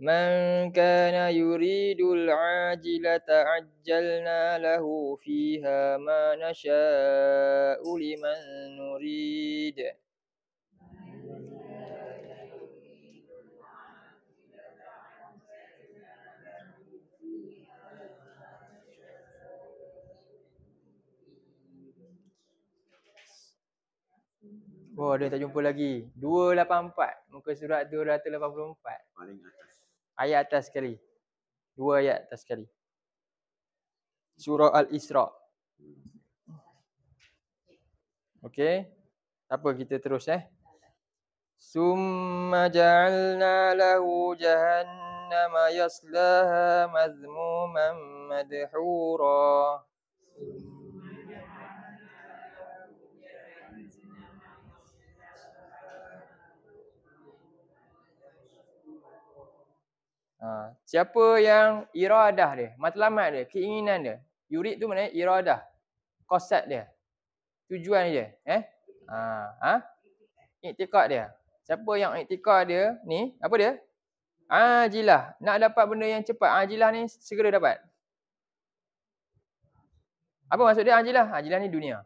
Man kana yuridul al-ajilata ajjalna lahu fiha ma nasha'u liman nurida. jumpa. Oh, dia tak jumpa lagi. 284. Muka surat 284. Ayat atas sekali. Dua ayat atas sekali. Surah Al-Isra. Okey. Apa kita terus eh? Summa ja'alna lahu jahannama yaslaha mazmuman madhura. Ha, siapa yang iradah dia, matlamat dia, keinginan dia. Yurid tu maknanya iradah. Kosat dia. Tujuan dia. Eh? Ha, ha? Iktikad dia. Siapa yang iktikad dia ni, apa dia? Ajilah. Nak dapat benda yang cepat. Ajilah ni segera dapat. Apa maksud dia ajilah? Ajilah ni dunia.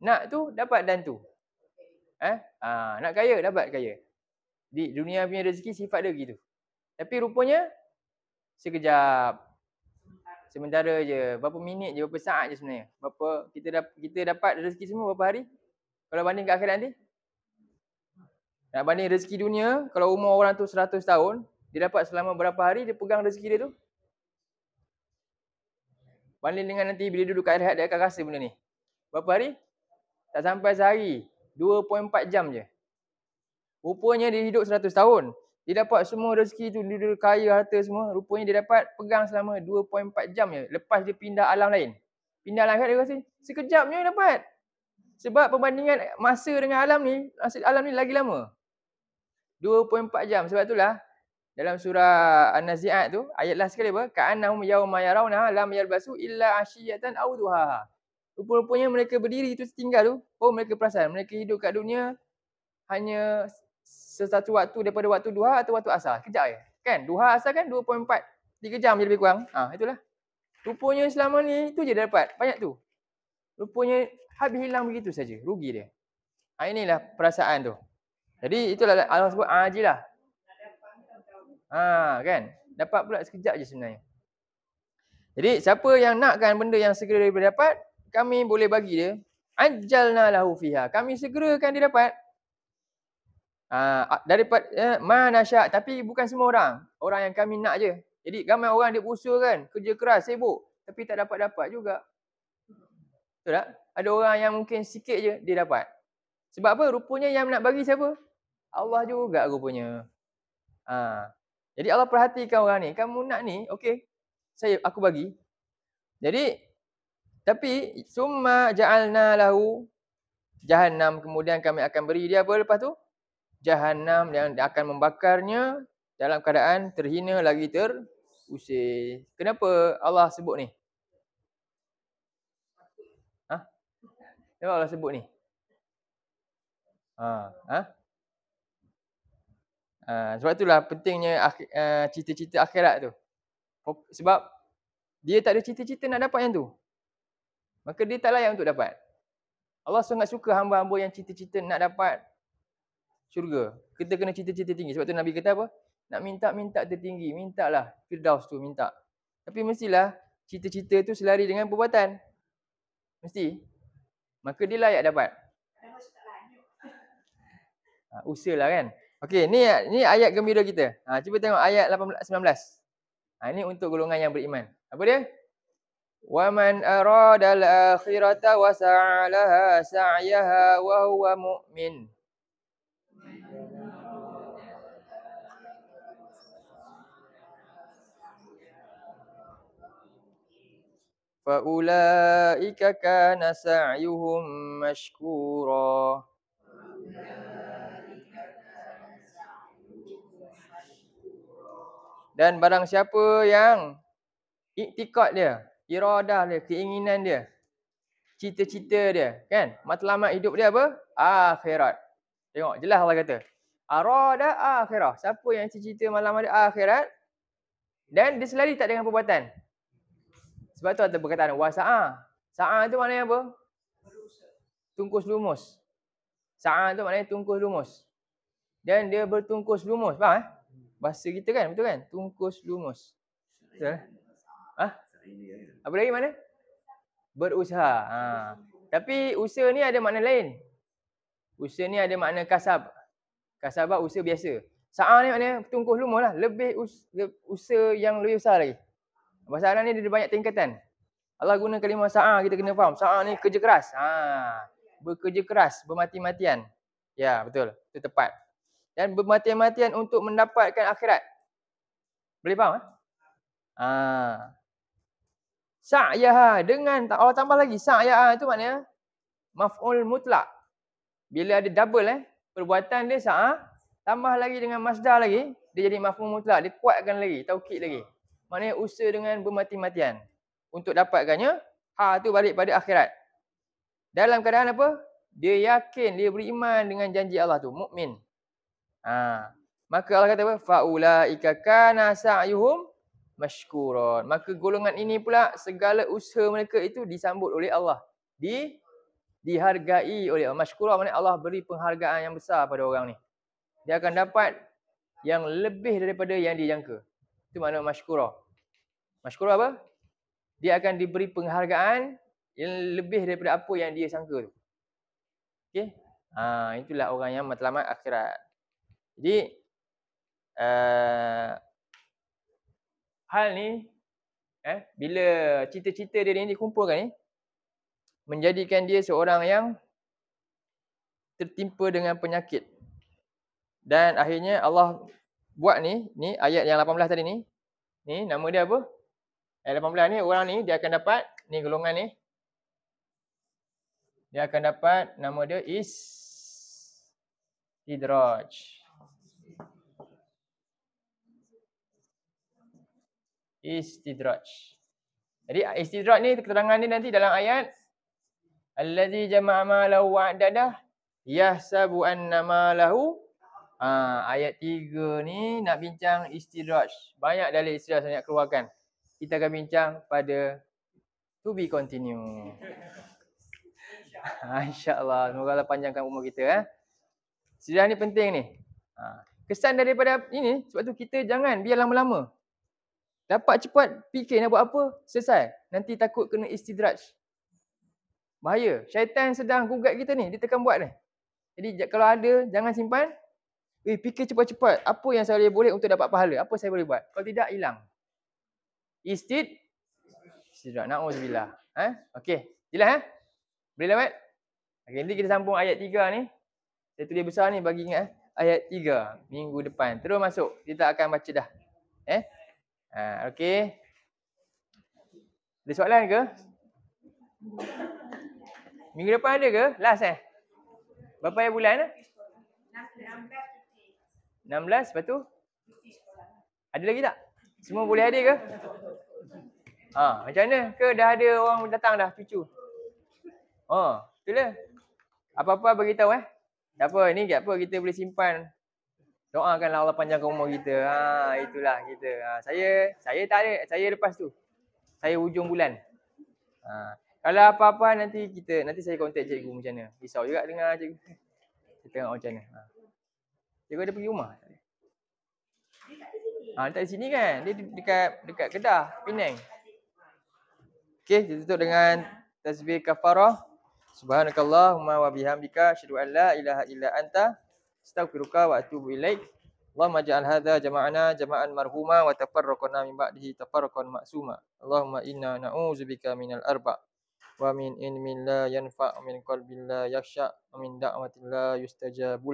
Nak tu, dapat dan tu. Eh? Ha, nak kaya, dapat kaya. Di dunia punya rezeki sifat dia begitu. Tapi rupanya sekejap. Sementara je. Berapa minit je, berapa saat je sebenarnya. Berapa kita dap kita dapat rezeki semua berapa hari? Kalau banding ke akhirat nanti. Nak banding rezeki dunia, kalau umur orang tu 100 tahun, dia dapat selama berapa hari dia pegang rezeki dia tu? Banding dengan nanti bila duduk kat akhirat dia akan rasa benda ni. Berapa hari? Tak sampai sehari. 2.4 jam je. Rupanya dia hidup 100 tahun. Dia dapat semua rezeki tu, dia, dia kaya harta semua. Rupanya dia dapat pegang selama 2.4 jam je. Lepas dia pindah alam lain. Pindah alam kan dia kasi? Sekejap je dapat. Sebab perbandingan masa dengan alam ni, masa alam ni lagi lama. 2.4 jam. Sebab itulah dalam surah An-Nazi'at tu, ayat last sekali apa? Ka'annahum yawma yarawna lam yalbasu illa ashiyatan aw duhaha. rupanya mereka berdiri tu tinggal tu, oh mereka perasan, mereka hidup kat dunia hanya sesuatu waktu daripada waktu duha atau waktu asar. Kejap je. Eh. Kan? Duha asar kan 2.4. 3 jam je lebih kurang. Ah ha, itulah. Rupanya selama ni tu je dapat. Banyak tu. Rupanya habis hilang begitu saja. Rugi dia. Ha, inilah perasaan tu. Jadi itulah Allah sebut ajilah. Ha, kan? Dapat pula sekejap je sebenarnya. Jadi siapa yang nakkan benda yang segera dia dapat, kami boleh bagi dia. Ajalna lahu fiha. Kami segerakan dia dapat. Ah, ah, daripada uh, eh, mana syak tapi bukan semua orang. Orang yang kami nak je. Jadi ramai orang dia berusaha kan, kerja keras, sibuk tapi tak dapat-dapat juga. Betul tak? Ada orang yang mungkin sikit je dia dapat. Sebab apa? Rupanya yang nak bagi siapa? Allah juga rupanya. Ha. Jadi Allah perhatikan orang ni. Kamu nak ni, okey. Saya aku bagi. Jadi tapi summa ja'alna lahu jahannam kemudian kami akan beri dia apa lepas tu? jahanam yang akan membakarnya dalam keadaan terhina lagi terusir. Kenapa Allah sebut ni? Ha? Kenapa Allah sebut ni? Ha, ha? ha sebab itulah pentingnya eh, cita-cita akh uh, akhirat tu. Sebab dia tak ada cita-cita nak dapat yang tu. Maka dia tak layak untuk dapat. Allah sangat suka hamba-hamba yang cita-cita nak dapat syurga. Kita kena cita-cita tinggi. Sebab tu Nabi kata apa? Nak minta-minta tertinggi. Mintalah. Firdaus tu minta. Tapi mestilah cita-cita tu selari dengan perbuatan. Mesti. Maka dia layak dapat. Ha, lah kan. Okay, ni ni ayat gembira kita. Ha, cuba tengok ayat 18 19. Ha, ini untuk golongan yang beriman. Apa dia? Waman man arada al-akhirata wa sa'yaha wa huwa mu'min. فأولئك كان سعيهم مشكورا Dan barang siapa yang iktikad dia, iradah dia, keinginan dia, cita-cita dia, kan? Matlamat hidup dia apa? Akhirat. Tengok, jelas Allah kata. Arada akhirat. Siapa yang cita-cita malam ada akhirat? Dan dia selari tak dengan perbuatan? Sebab tu ada perkataan wasa'a. Sa'a tu maknanya apa? Tungkus lumus. Sa'a tu maknanya tungkus lumus. Dan dia bertungkus lumus, faham eh? Bahasa kita kan, betul kan? Tungkus lumus. Betul. Eh? Ha? Apa lagi mana? Berusaha. Ha. Tapi usaha ni ada makna lain. Usaha ni ada makna kasab. kasab Kasabah usaha biasa. Sa'a ni maknanya tungkus lumus lah. Lebih us usaha yang lebih besar lagi. Bahasa Arab ni ada banyak tingkatan. Allah guna kalimah sa'ah kita kena faham. Sa'ah ni kerja keras. Ha. Bekerja keras, bermati-matian. Ya, betul. Itu tepat. Dan bermati-matian untuk mendapatkan akhirat. Boleh faham? Eh? Ha. Sa'yaha dengan Allah tambah lagi. Sa'yaha itu maknanya maf'ul mutlak. Bila ada double eh, perbuatan dia sa'ah tambah lagi dengan masdar lagi, dia jadi maf'ul mutlak. Dia kuatkan lagi, taukid lagi maknanya usaha dengan bermati-matian untuk dapatkannya ha tu balik pada akhirat dalam keadaan apa dia yakin dia beriman dengan janji Allah tu mukmin ha maka Allah kata apa faulaika kana sa'yuhum mashkurun maka golongan ini pula segala usaha mereka itu disambut oleh Allah di dihargai oleh Allah mashkurun maknanya Allah beri penghargaan yang besar pada orang ni dia akan dapat yang lebih daripada yang dijangka. Itu makna masykura. Masykura apa? Dia akan diberi penghargaan yang lebih daripada apa yang dia sangka tu. Okey. Ha, itulah orang yang matlamat akhirat. Jadi uh, hal ni eh bila cita-cita dia ni dikumpulkan ni menjadikan dia seorang yang tertimpa dengan penyakit dan akhirnya Allah buat ni, ni ayat yang 18 tadi ni. Ni nama dia apa? Ayat 18 ni orang ni dia akan dapat ni golongan ni. Dia akan dapat nama dia is Idraj. Istidraj. Jadi istidraj ni keterangan ni nanti dalam ayat allazi jama'a ma lahu wa'dadah yahsabu anna lahu Ha, ayat 3 ni nak bincang istidraj. Banyak dalil istidraj saya nak keluarkan. Kita akan bincang pada to be continue. Ha, InsyaAllah. Semoga Allah panjangkan umur kita. Eh. Istidraj ni penting ni. Ha. Kesan daripada ini sebab tu kita jangan biar lama-lama. Dapat cepat fikir nak buat apa, selesai. Nanti takut kena istidraj. Bahaya. Syaitan sedang gugat kita ni. Dia tekan buat ni. Jadi kalau ada, jangan simpan. Eh, fikir cepat-cepat. Apa yang saya boleh untuk dapat pahala? Apa saya boleh buat? Kalau tidak, hilang. Istid. Sidrat. Na'udzubillah. Ha? okay. Jelas, ha? Boleh lewat? Okey, nanti kita sambung ayat tiga ni. Saya tulis besar ni bagi ingat. Ha? Ayat tiga. Minggu depan. Terus masuk. Kita akan baca dah. Eh? Ha, Okey. Ada soalan ke? Minggu depan ada ke? Last, eh? Berapa bulan? Last, eh? 16 lepas tu ada lagi tak? Semua boleh ada ke? Ha, macam mana? Ke dah ada orang datang dah cucu? Ha, betul lah. Apa-apa bagi tahu eh. Tak apa, ni tak apa kita boleh simpan. Doakanlah Allah panjangkan umur kita. Ha, itulah kita. Ha, saya saya tak ada, saya lepas tu. Saya hujung bulan. Ha, kalau apa-apa nanti kita nanti saya contact cikgu macam mana. Risau juga dengar cikgu. Kita tengok macam mana. Ha. Cikgu ada pergi rumah? Ha, letak di sini kan? Dia dekat dekat Kedah, Penang. Okey, kita tutup dengan tasbih kafarah. Subhanakallahumma wa bihamdika asyhadu an la ilaha illa anta astaghfiruka wa atubu ilaik. Allahumma ja'al hadha jama'ana jama'an marhuma wa tafarraqna min ba'dihi tafarraqan ma'suma. Allahumma inna na'udzubika minal arba' wa min in min la yanfa' min qalbin la yakhsha' min da'watin la yustajabu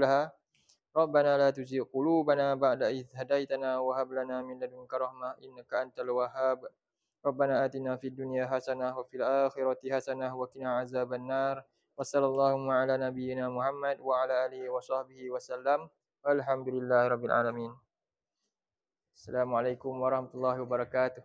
Rabbana la tuzigh qulubana ba'da idh hadaytana wa hab lana min ladunka rahmah innaka antal wahhab. Rabbana atina fid dunya hasanah wa fil akhirati hasanah wa qina azabannar. Wassallallahu ala nabiyyina Muhammad wa ala alihi wa sahbihi wasallam. Alhamdulillahirabbil alamin. Assalamualaikum warahmatullahi wabarakatuh.